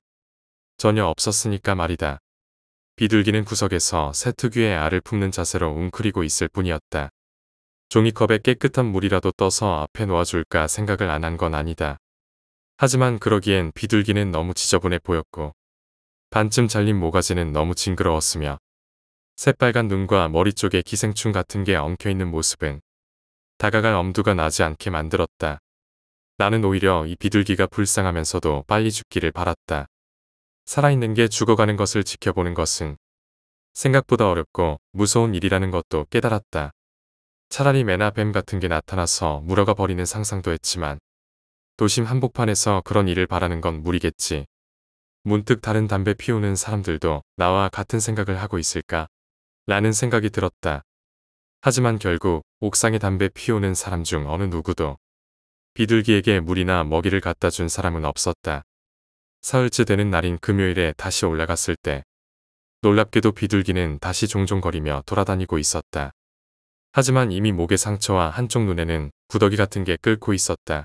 전혀 없었으니까 말이다. 비둘기는 구석에서 새 특유의 알을 품는 자세로 웅크리고 있을 뿐이었다. 종이컵에 깨끗한 물이라도 떠서 앞에 놓아줄까 생각을 안 한 건 아니다. 하지만 그러기엔 비둘기는 너무 지저분해 보였고 반쯤 잘린 모가지는 너무 징그러웠으며 새빨간 눈과 머리 쪽에 기생충 같은 게 엉켜있는 모습은 다가갈 엄두가 나지 않게 만들었다. 나는 오히려 이 비둘기가 불쌍하면서도 빨리 죽기를 바랐다. 살아있는 게 죽어가는 것을 지켜보는 것은 생각보다 어렵고 무서운 일이라는 것도 깨달았다. 차라리 매나 뱀 같은 게 나타나서 물어가 버리는 상상도 했지만 도심 한복판에서 그런 일을 바라는 건 무리겠지. 문득 다른 담배 피우는 사람들도 나와 같은 생각을 하고 있을까? 라는 생각이 들었다. 하지만 결국 옥상에 담배 피우는 사람 중 어느 누구도 비둘기에게 물이나 먹이를 갖다 준 사람은 없었다. 사흘째 되는 날인 금요일에 다시 올라갔을 때 놀랍게도 비둘기는 다시 종종거리며 돌아다니고 있었다. 하지만 이미 목의 상처와 한쪽 눈에는 구더기 같은 게 끓고 있었다.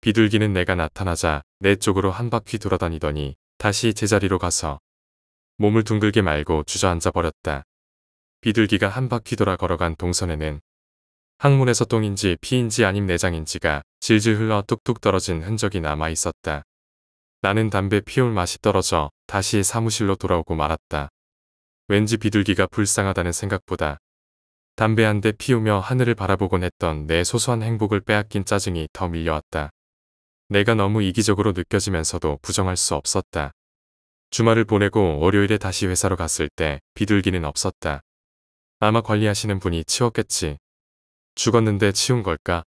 비둘기는 내가 나타나자 내 쪽으로 한 바퀴 돌아다니더니 다시 제자리로 가서 몸을 둥글게 말고 주저앉아 버렸다. 비둘기가 한 바퀴 돌아 걸어간 동선에는 항문에서 똥인지 피인지 아님 내장인지가 질질 흘러 뚝뚝 떨어진 흔적이 남아 있었다. 나는 담배 피울 맛이 떨어져 다시 사무실로 돌아오고 말았다. 왠지 비둘기가 불쌍하다는 생각보다 담배 한 대 피우며 하늘을 바라보곤 했던 내 소소한 행복을 빼앗긴 짜증이 더 밀려왔다. 내가 너무 이기적으로 느껴지면서도 부정할 수 없었다. 주말을 보내고 월요일에 다시 회사로 갔을 때 비둘기는 없었다. 아마 관리하시는 분이 치웠겠지. 죽었는데 치운 걸까?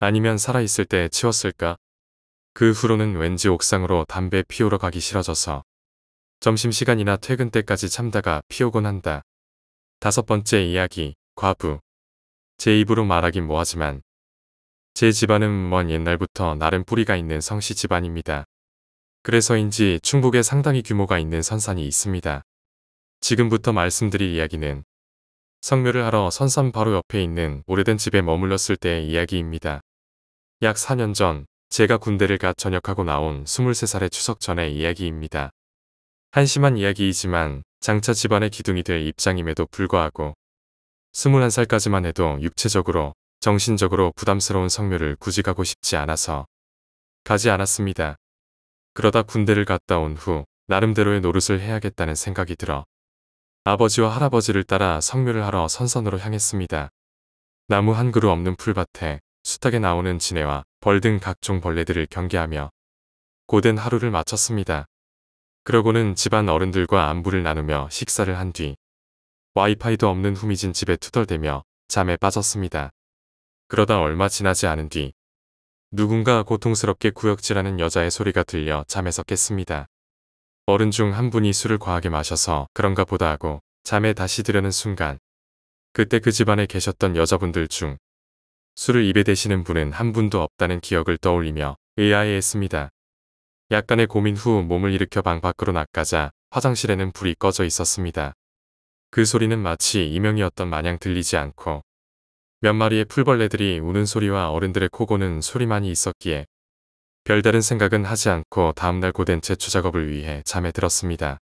아니면 살아있을 때 치웠을까? 그 후로는 왠지 옥상으로 담배 피우러 가기 싫어져서 점심시간이나 퇴근 때까지 참다가 피우곤 한다. 다섯 번째 이야기, 과부. 제 입으로 말하긴 뭐하지만 제 집안은 먼 옛날부터 나름 뿌리가 있는 성씨 집안입니다. 그래서인지 충북에 상당히 규모가 있는 선산이 있습니다. 지금부터 말씀드릴 이야기는 성묘를 하러 선산 바로 옆에 있는 오래된 집에 머물렀을 때의 이야기입니다. 약 4년 전 제가 군대를 갓 전역하고 나온 23살의 추석 전의 이야기입니다. 한심한 이야기이지만 장차 집안의 기둥이 될 입장임에도 불구하고 21살까지만 해도 육체적으로 정신적으로 부담스러운 성묘를 굳이 가고 싶지 않아서 가지 않았습니다. 그러다 군대를 갔다 온 후 나름대로의 노릇을 해야겠다는 생각이 들어 아버지와 할아버지를 따라 성묘를 하러 선선으로 향했습니다. 나무 한 그루 없는 풀밭에 숱하게 나오는 지네와 벌 등 각종 벌레들을 경계하며 고된 하루를 마쳤습니다. 그러고는 집안 어른들과 안부를 나누며 식사를 한 뒤 와이파이도 없는 후미진 집에 투덜대며 잠에 빠졌습니다. 그러다 얼마 지나지 않은 뒤 누군가 고통스럽게 구역질하는 여자의 소리가 들려 잠에서 깼습니다. 어른 중 한 분이 술을 과하게 마셔서 그런가 보다 하고 잠에 다시 들려는 순간 그때 그 집안에 계셨던 여자분들 중 술을 입에 대시는 분은 한 분도 없다는 기억을 떠올리며 의아해했습니다. 약간의 고민 후 몸을 일으켜 방 밖으로 나가자 화장실에는 불이 꺼져 있었습니다. 그 소리는 마치 이명이었던 마냥 들리지 않고 몇 마리의 풀벌레들이 우는 소리와 어른들의 코고는 소리만이 있었기에 별다른 생각은 하지 않고 다음날 고된 제추 작업을 위해 잠에 들었습니다.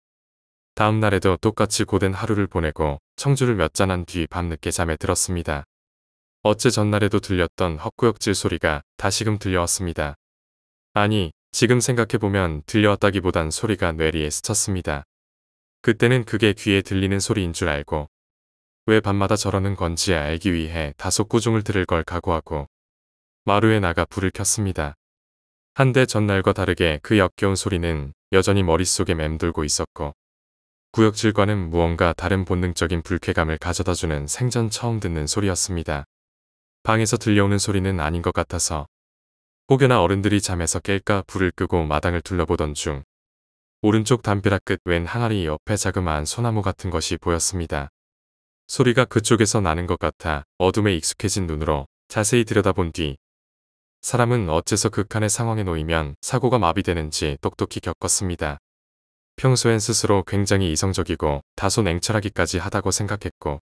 다음날에도 똑같이 고된 하루를 보내고 청주를 몇 잔 한 뒤 밤늦게 잠에 들었습니다. 어째 전날에도 들렸던 헛구역질 소리가 다시금 들려왔습니다. 아니, 지금 생각해보면 들려왔다기보단 소리가 뇌리에 스쳤습니다. 그때는 그게 귀에 들리는 소리인 줄 알고 왜 밤마다 저러는 건지 알기 위해 다소 꾸중을 들을 걸 각오하고 마루에 나가 불을 켰습니다. 한데 전날과 다르게 그 역겨운 소리는 여전히 머릿속에 맴돌고 있었고 구역질과는 무언가 다른 본능적인 불쾌감을 가져다주는 생전 처음 듣는 소리였습니다. 방에서 들려오는 소리는 아닌 것 같아서 혹여나 어른들이 잠에서 깰까 불을 끄고 마당을 둘러보던 중 오른쪽 담벼락 끝 왼 항아리 옆에 자그마한 소나무 같은 것이 보였습니다. 소리가 그쪽에서 나는 것 같아 어둠에 익숙해진 눈으로 자세히 들여다본 뒤 사람은 어째서 극한의 그 상황에 놓이면 사고가 마비되는지 똑똑히 겪었습니다. 평소엔 스스로 굉장히 이성적이고 다소 냉철하기까지 하다고 생각했고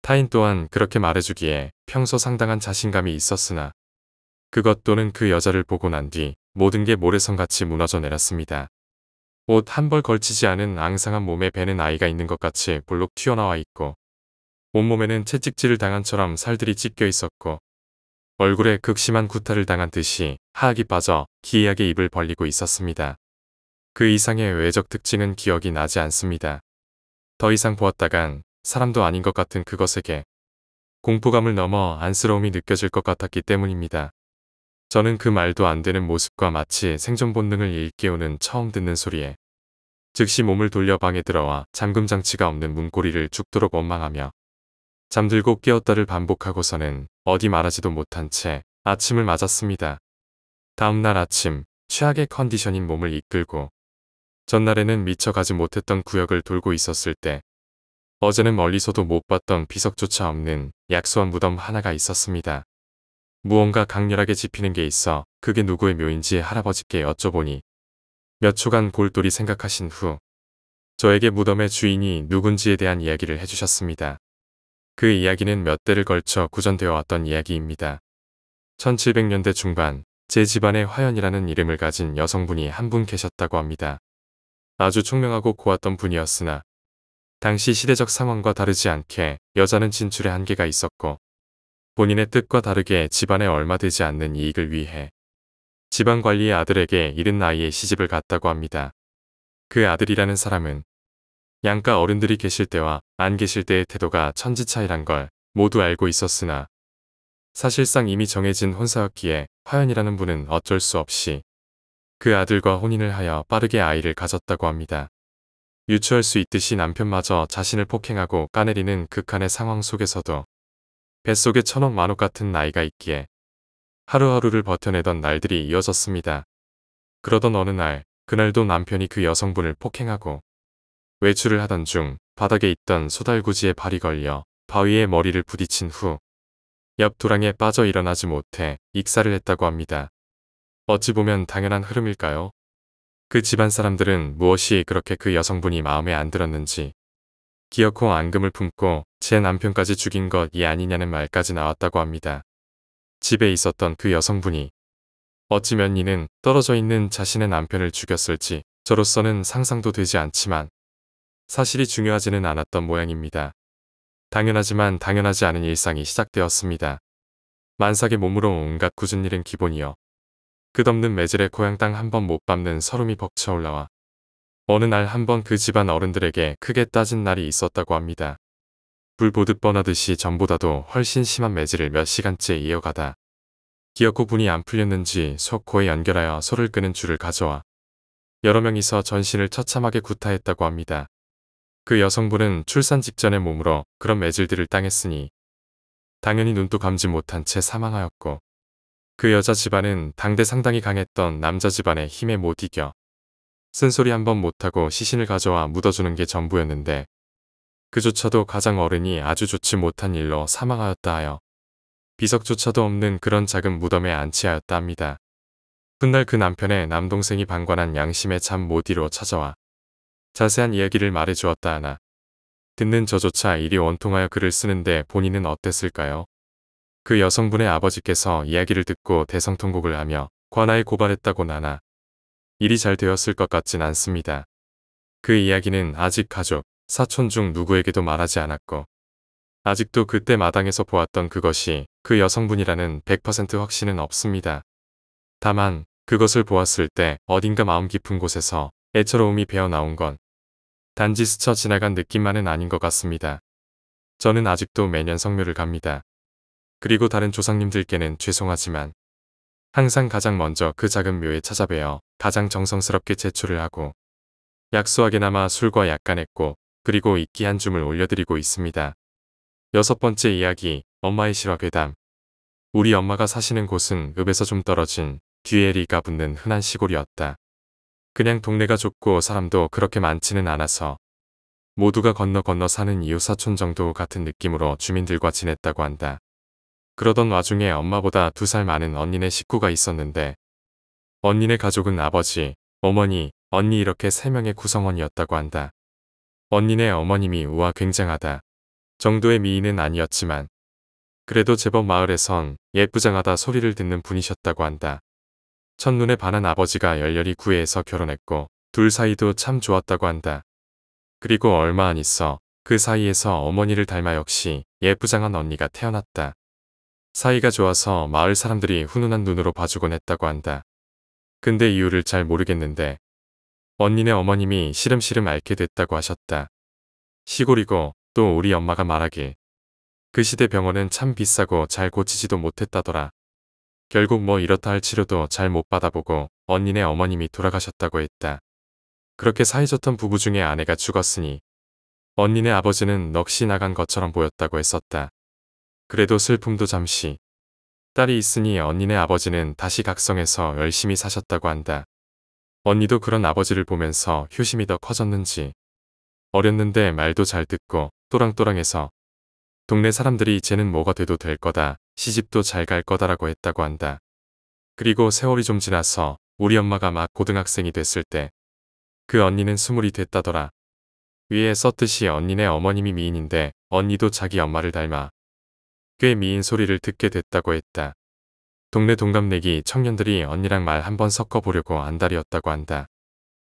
타인 또한 그렇게 말해주기에 평소 상당한 자신감이 있었으나 그것 또는 그 여자를 보고 난 뒤 모든 게 모래성같이 무너져 내렸습니다. 옷 한 벌 걸치지 않은 앙상한 몸에 배는 아이가 있는 것 같이 볼록 튀어나와 있고 온몸에는 채찍질을 당한 처럼 살들이 찢겨 있었고 얼굴에 극심한 구타를 당한 듯이 하악이 빠져 기이하게 입을 벌리고 있었습니다. 그 이상의 외적 특징은 기억이 나지 않습니다. 더 이상 보았다간 사람도 아닌 것 같은 그것에게 공포감을 넘어 안쓰러움이 느껴질 것 같았기 때문입니다. 저는 그 말도 안 되는 모습과 마치 생존 본능을 일깨우는 처음 듣는 소리에 즉시 몸을 돌려 방에 들어와 잠금 장치가 없는 문고리를 죽도록 원망하며 잠들고 깨었다를 반복하고서는 어디 말하지도 못한 채 아침을 맞았습니다. 다음날 아침 최악의 컨디션인 몸을 이끌고 전날에는 미쳐 가지 못했던 구역을 돌고 있었을 때 어제는 멀리서도 못 봤던 비석조차 없는 약소한 무덤 하나가 있었습니다. 무언가 강렬하게 집히는 게 있어 그게 누구의 묘인지 할아버지께 여쭤보니 몇 초간 골똘히 생각하신 후 저에게 무덤의 주인이 누군지에 대한 이야기를 해주셨습니다. 그 이야기는 몇 대를 걸쳐 구전되어 왔던 이야기입니다. 1700년대 중반 제 집안에 화연이라는 이름을 가진 여성분이 한 분 계셨다고 합니다. 아주 총명하고 고왔던 분이었으나 당시 시대적 상황과 다르지 않게 여자는 진출의 한계가 있었고 본인의 뜻과 다르게 집안에 얼마 되지 않는 이익을 위해 집안 관리의 아들에게 이른 나이에 시집을 갔다고 합니다. 그 아들이라는 사람은 양가 어른들이 계실 때와 안 계실 때의 태도가 천지차이란 걸 모두 알고 있었으나 사실상 이미 정해진 혼사였기에 화연이라는 분은 어쩔 수 없이 그 아들과 혼인을 하여 빠르게 아이를 가졌다고 합니다. 유추할 수 있듯이 남편마저 자신을 폭행하고 까내리는 극한의 상황 속에서도 뱃속에 천억 만옥 같은 나이가 있기에 하루하루를 버텨내던 날들이 이어졌습니다. 그러던 어느 날 그날도 남편이 그 여성분을 폭행하고 외출을 하던 중 바닥에 있던 소달구지에 발이 걸려 바위에 머리를 부딪힌 후 옆 도랑에 빠져 일어나지 못해 익사를 했다고 합니다. 어찌 보면 당연한 흐름일까요? 그 집안 사람들은 무엇이 그렇게 그 여성분이 마음에 안 들었는지 기어코 앙금을 품고 제 남편까지 죽인 것이 아니냐는 말까지 나왔다고 합니다. 집에 있었던 그 여성분이 어찌면 이는 떨어져 있는 자신의 남편을 죽였을지 저로서는 상상도 되지 않지만 사실이 중요하지는 않았던 모양입니다. 당연하지만 당연하지 않은 일상이 시작되었습니다. 만삭의 몸으로 온갖 굳은 일은 기본이요. 끝없는 매질에 고향 땅 한 번 못 밟는 서름이 벅차 올라와 어느 날 한 번 그 집안 어른들에게 크게 따진 날이 있었다고 합니다. 불 보듯 뻔하듯이 전보다도 훨씬 심한 매질을 몇 시간째 이어가다 기어코 분이 안 풀렸는지 속코에 연결하여 소를 끄는 줄을 가져와 여러 명이서 전신을 처참하게 구타했다고 합니다. 그 여성분은 출산 직전에 몸으로 그런 매질들을 당했으니 당연히 눈도 감지 못한 채 사망하였고 그 여자 집안은 당대 상당히 강했던 남자 집안의 힘에 못 이겨 쓴소리 한번 못하고 시신을 가져와 묻어주는 게 전부였는데 그조차도 가장 어른이 아주 좋지 못한 일로 사망하였다 하여 비석조차도 없는 그런 작은 무덤에 안치하였다 합니다. 훗날 그 남편의 남동생이 방관한 양심의 잠 모디로 찾아와 자세한 이야기를 말해주었다 하나 듣는 저조차 일이 원통하여 글을 쓰는데 본인은 어땠을까요? 그 여성분의 아버지께서 이야기를 듣고 대성통곡을 하며 관아에 고발했다고 나나 일이 잘 되었을 것 같진 않습니다. 그 이야기는 아직 가족, 사촌 중 누구에게도 말하지 않았고 아직도 그때 마당에서 보았던 그것이 그 여성분이라는 100% 확신은 없습니다. 다만 그것을 보았을 때 어딘가 마음 깊은 곳에서 애처로움이 배어나온 건 단지 스쳐 지나간 느낌만은 아닌 것 같습니다. 저는 아직도 매년 성묘를 갑니다. 그리고 다른 조상님들께는 죄송하지만 항상 가장 먼저 그 작은 묘에 찾아뵈어 가장 정성스럽게 제출을 하고 약소하게나마 술과 약간했고 그리고 이끼 한 줌을 올려드리고 있습니다. 여섯 번째 이야기 엄마의 실화 괴담 우리 엄마가 사시는 곳은 읍에서 좀 떨어진 듀에 리가 붙는 흔한 시골이었다. 그냥 동네가 좁고 사람도 그렇게 많지는 않아서 모두가 건너 건너 사는 이웃 사촌 정도 같은 느낌으로 주민들과 지냈다고 한다. 그러던 와중에 엄마보다 두 살 많은 언니네 식구가 있었는데 언니네 가족은 아버지, 어머니, 언니 이렇게 세 명의 구성원이었다고 한다. 언니네 어머님이 우와 굉장하다. 정도의 미인은 아니었지만 그래도 제법 마을에선 예쁘장하다 소리를 듣는 분이셨다고 한다. 첫눈에 반한 아버지가 열렬히 구애해서 결혼했고 둘 사이도 참 좋았다고 한다. 그리고 얼마 안 있어 그 사이에서 어머니를 닮아 역시 예쁘장한 언니가 태어났다. 사이가 좋아서 마을 사람들이 훈훈한 눈으로 봐주곤 했다고 한다. 근데 이유를 잘 모르겠는데 언니네 어머님이 시름시름 앓게 됐다고 하셨다. 시골이고 또 우리 엄마가 말하길 그 시대 병원은 참 비싸고 잘 고치지도 못했다더라. 결국 뭐 이렇다 할 치료도 잘 못 받아보고 언니네 어머님이 돌아가셨다고 했다. 그렇게 사이좋던 부부 중에 아내가 죽었으니 언니네 아버지는 넋이 나간 것처럼 보였다고 했었다. 그래도 슬픔도 잠시. 딸이 있으니 언니네 아버지는 다시 각성해서 열심히 사셨다고 한다. 언니도 그런 아버지를 보면서 효심이 더 커졌는지 어렸는데 말도 잘 듣고 또랑또랑해서 동네 사람들이 쟤는 뭐가 돼도 될 거다 시집도 잘 갈 거다라고 했다고 한다. 그리고 세월이 좀 지나서 우리 엄마가 막 고등학생이 됐을 때 그 언니는 스물이 됐다더라. 위에 썼듯이 언니네 어머님이 미인인데 언니도 자기 엄마를 닮아 꽤 미인 소리를 듣게 됐다고 했다. 동네 동갑내기 청년들이 언니랑 말 한번 섞어보려고 안달이었다고 한다.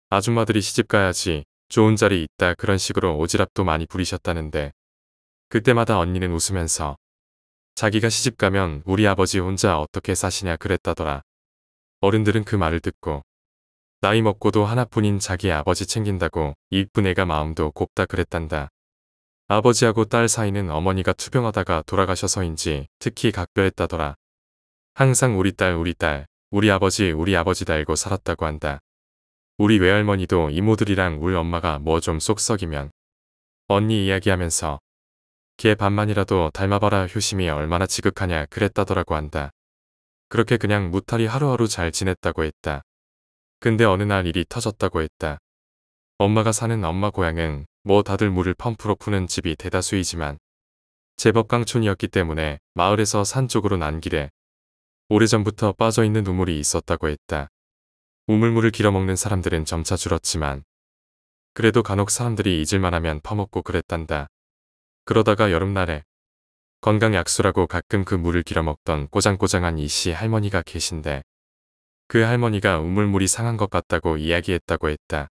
아줌마들이 시집 가야지 좋은 자리 있다 그런 식으로 오지랖도 많이 부리셨다는데 그때마다 언니는 웃으면서 자기가 시집가면 우리 아버지 혼자 어떻게 사시냐 그랬다더라. 어른들은 그 말을 듣고 나이 먹고도 하나뿐인 자기 아버지 챙긴다고 이쁜애가 마음도 곱다 그랬단다. 아버지하고 딸 사이는 어머니가 투병하다가 돌아가셔서인지 특히 각별했다더라. 항상 우리 딸 우리 딸 우리 아버지 우리 아버지 달고 살았다고 한다. 우리 외할머니도 이모들이랑 울 엄마가 뭐 좀 쏙 썩이면 언니 이야기하면서 걔 반만이라도 닮아봐라 효심이 얼마나 지극하냐 그랬다더라고 한다. 그렇게 그냥 무탈히 하루하루 잘 지냈다고 했다. 근데 어느 날 일이 터졌다고 했다. 엄마가 사는 엄마 고향은 뭐 다들 물을 펌프로 푸는 집이 대다수이지만 제법 강촌이었기 때문에 마을에서 산 쪽으로 난 길에 오래전부터 빠져있는 우물이 있었다고 했다. 우물물을 길어먹는 사람들은 점차 줄었지만 그래도 간혹 사람들이 잊을만하면 퍼먹고 그랬단다. 그러다가 여름날에 건강 약수라고 가끔 그 물을 길어 먹던 꼬장꼬장한 이씨 할머니가 계신데 그 할머니가 우물물이 상한 것 같다고 이야기했다고 했다.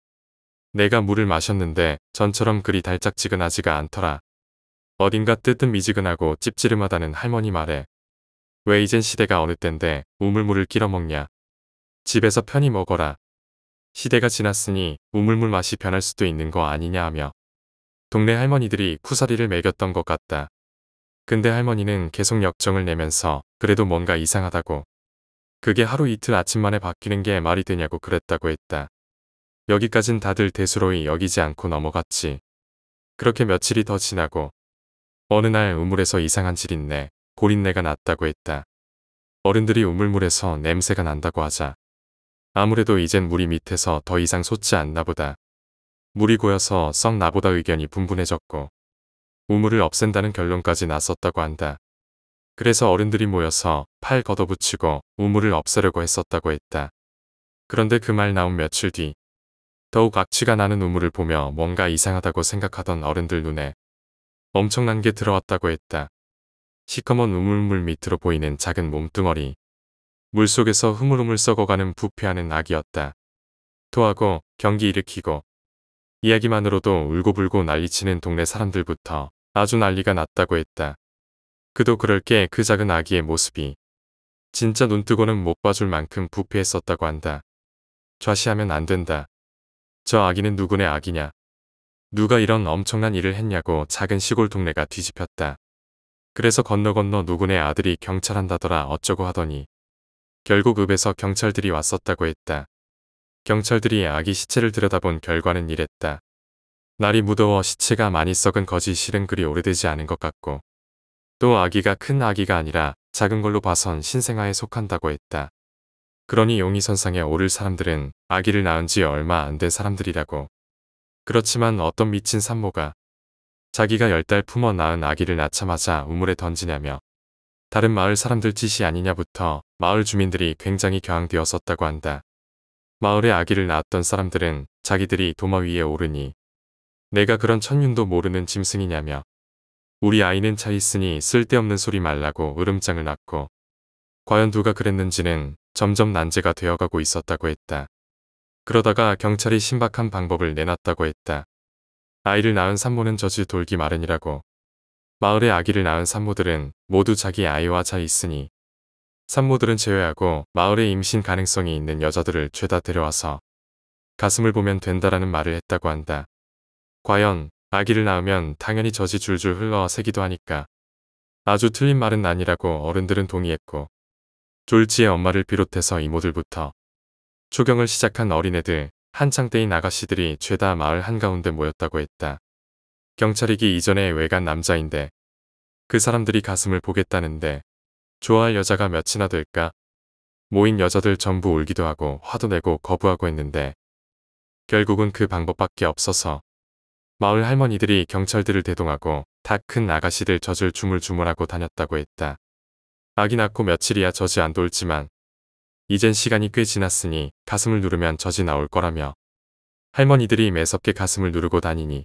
내가 물을 마셨는데 전처럼 그리 달짝지근하지가 않더라. 어딘가 뜨뜻 미지근하고 찝찌름하다는 할머니 말에 왜 이젠 시대가 어느 땐데 우물물을 끼러 먹냐. 집에서 편히 먹어라. 시대가 지났으니 우물물 맛이 변할 수도 있는 거 아니냐 하며 동네 할머니들이 쿠사리를 매겼던 것 같다. 근데 할머니는 계속 역정을 내면서 그래도 뭔가 이상하다고. 그게 하루 이틀 아침만에 바뀌는 게 말이 되냐고 그랬다고 했다. 여기까진 다들 대수로이 여기지 않고 넘어갔지. 그렇게 며칠이 더 지나고 어느 날 우물에서 이상한 질인내, 고린내가 났다고 했다. 어른들이 우물물에서 냄새가 난다고 하자. 아무래도 이젠 물이 밑에서 더 이상 솟지 않나 보다. 물이 고여서 썩 나보다 의견이 분분해졌고 우물을 없앤다는 결론까지 났었다고 한다. 그래서 어른들이 모여서 팔 걷어붙이고 우물을 없애려고 했었다고 했다. 그런데 그 말 나온 며칠 뒤 더욱 악취가 나는 우물을 보며 뭔가 이상하다고 생각하던 어른들 눈에 엄청난 게 들어왔다고 했다. 시커먼 우물물 밑으로 보이는 작은 몸뚱어리. 물속에서 흐물흐물 썩어가는 부패하는 악이었다. 토하고 경기 일으키고 이야기만으로도 울고불고 난리치는 동네 사람들부터 아주 난리가 났다고 했다. 그도 그럴 게 그 작은 아기의 모습이 진짜 눈뜨고는 못 봐줄 만큼 부패했었다고 한다. 좌시하면 안 된다. 저 아기는 누구네 아기냐. 누가 이런 엄청난 일을 했냐고 작은 시골 동네가 뒤집혔다. 그래서 건너 건너 누구네 아들이 경찰한다더라 어쩌고 하더니 결국 읍에서 경찰들이 왔었다고 했다. 경찰들이 아기 시체를 들여다본 결과는 이랬다. 날이 무더워 시체가 많이 썩은 거지 실은 그리 오래되지 않은 것 같고 또 아기가 큰 아기가 아니라 작은 걸로 봐선 신생아에 속한다고 했다. 그러니 용의선상에 오를 사람들은 아기를 낳은 지 얼마 안 된 사람들이라고. 그렇지만 어떤 미친 산모가 자기가 열 달 품어 낳은 아기를 낳자마자 우물에 던지냐며 다른 마을 사람들 짓이 아니냐부터 마을 주민들이 굉장히 경황되었었다고 한다. 마을에 아기를 낳았던 사람들은 자기들이 도마 위에 오르니 내가 그런 천륜도 모르는 짐승이냐며 우리 아이는 차 있으니 쓸데없는 소리 말라고 으름장을 놨고 과연 누가 그랬는지는 점점 난제가 되어가고 있었다고 했다. 그러다가 경찰이 신박한 방법을 내놨다고 했다. 아이를 낳은 산모는 저지 돌기 마련이라고. 마을에 아기를 낳은 산모들은 모두 자기 아이와 잘 있으니 산모들은 제외하고 마을에 임신 가능성이 있는 여자들을 죄다 데려와서 가슴을 보면 된다라는 말을 했다고 한다. 과연 아기를 낳으면 당연히 젖이 줄줄 흘러와 새기도 하니까 아주 틀린 말은 아니라고 어른들은 동의했고 졸지의 엄마를 비롯해서 이모들부터 초경을 시작한 어린애들 한창 때인 아가씨들이 죄다 마을 한가운데 모였다고 했다. 경찰이기 이전에 외간 남자인데 그 사람들이 가슴을 보겠다는데 좋아할 여자가 몇이나 될까? 모인 여자들 전부 울기도 하고 화도 내고 거부하고 했는데 결국은 그 방법밖에 없어서 마을 할머니들이 경찰들을 대동하고 다 큰 아가씨들 젖을 주물주물하고 다녔다고 했다. 아기 낳고 며칠이야 젖이 안 돌지만 이젠 시간이 꽤 지났으니 가슴을 누르면 젖이 나올 거라며 할머니들이 매섭게 가슴을 누르고 다니니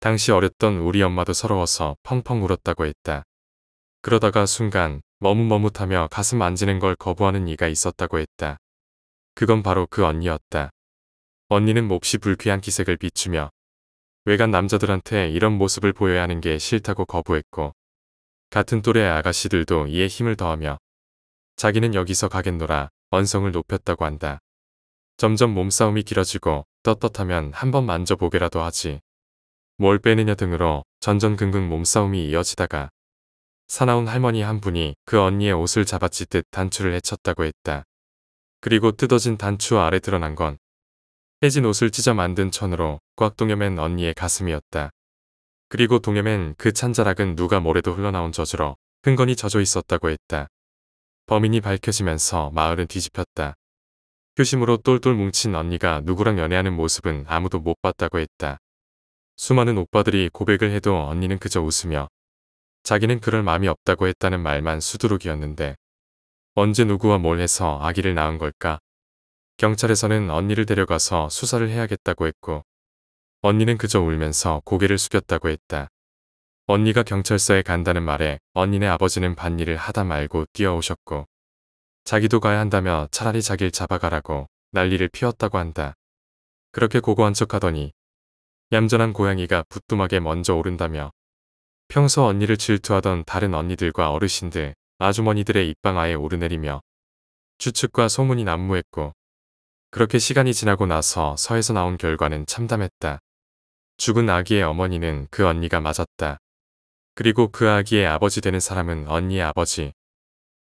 당시 어렸던 우리 엄마도 서러워서 펑펑 울었다고 했다. 그러다가 순간 머뭇머뭇하며 가슴 만지는 걸 거부하는 이가 있었다고 했다. 그건 바로 그 언니였다. 언니는 몹시 불쾌한 기색을 비추며 외간 남자들한테 이런 모습을 보여야 하는 게 싫다고 거부했고 같은 또래의 아가씨들도 이에 힘을 더하며 자기는 여기서 가겠노라 언성을 높였다고 한다. 점점 몸싸움이 길어지고 떳떳하면 한번 만져보게라도 하지. 뭘 빼느냐 등으로 전전긍긍 몸싸움이 이어지다가 사나운 할머니 한 분이 그 언니의 옷을 잡아찢듯 단추를 헤쳤다고 했다. 그리고 뜯어진 단추 아래 드러난 건 해진 옷을 찢어 만든 천으로 꽉 동여맨 언니의 가슴이었다. 그리고 동여맨 그 찬자락은 누가 모래도 흘러나온 젖으로 흥건히 젖어 있었다고 했다. 범인이 밝혀지면서 마을은 뒤집혔다. 효심으로 똘똘 뭉친 언니가 누구랑 연애하는 모습은 아무도 못 봤다고 했다. 수많은 오빠들이 고백을 해도 언니는 그저 웃으며 자기는 그럴 마음이 없다고 했다는 말만 수두룩이었는데 언제 누구와 뭘 해서 아기를 낳은 걸까? 경찰에서는 언니를 데려가서 수사를 해야겠다고 했고 언니는 그저 울면서 고개를 숙였다고 했다. 언니가 경찰서에 간다는 말에 언니네 아버지는 반일을 하다 말고 뛰어오셨고 자기도 가야 한다며 차라리 자길 잡아가라고 난리를 피웠다고 한다. 그렇게 고고한 척하더니 얌전한 고양이가 부뚜막에 먼저 오른다며 평소 언니를 질투하던 다른 언니들과 어르신들, 아주머니들의 입방아에 오르내리며 추측과 소문이 난무했고 그렇게 시간이 지나고 나서 서에서 나온 결과는 참담했다. 죽은 아기의 어머니는 그 언니가 맞았다. 그리고 그 아기의 아버지 되는 사람은 언니의 아버지,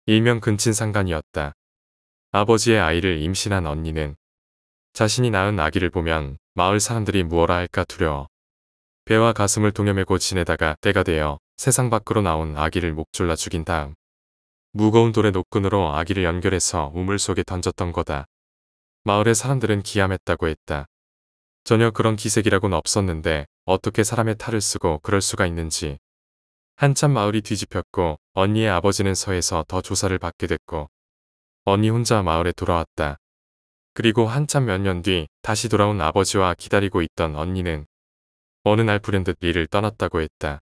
일명 근친상간이었다. 아버지의 아이를 임신한 언니는 자신이 낳은 아기를 보면 마을 사람들이 무어라 할까 두려워 배와 가슴을 동여매고 지내다가 때가 되어 세상 밖으로 나온 아기를 목졸라 죽인 다음 무거운 돌의 노끈으로 아기를 연결해서 우물 속에 던졌던 거다. 마을의 사람들은 기함했다고 했다. 전혀 그런 기색이라고는 없었는데 어떻게 사람의 탈을 쓰고 그럴 수가 있는지. 한참 마을이 뒤집혔고 언니의 아버지는 서에서 더 조사를 받게 됐고 언니 혼자 마을에 돌아왔다. 그리고 한참 몇 년 뒤 다시 돌아온 아버지와 기다리고 있던 언니는 어느 날 불현듯 일을 떠났다고 했다.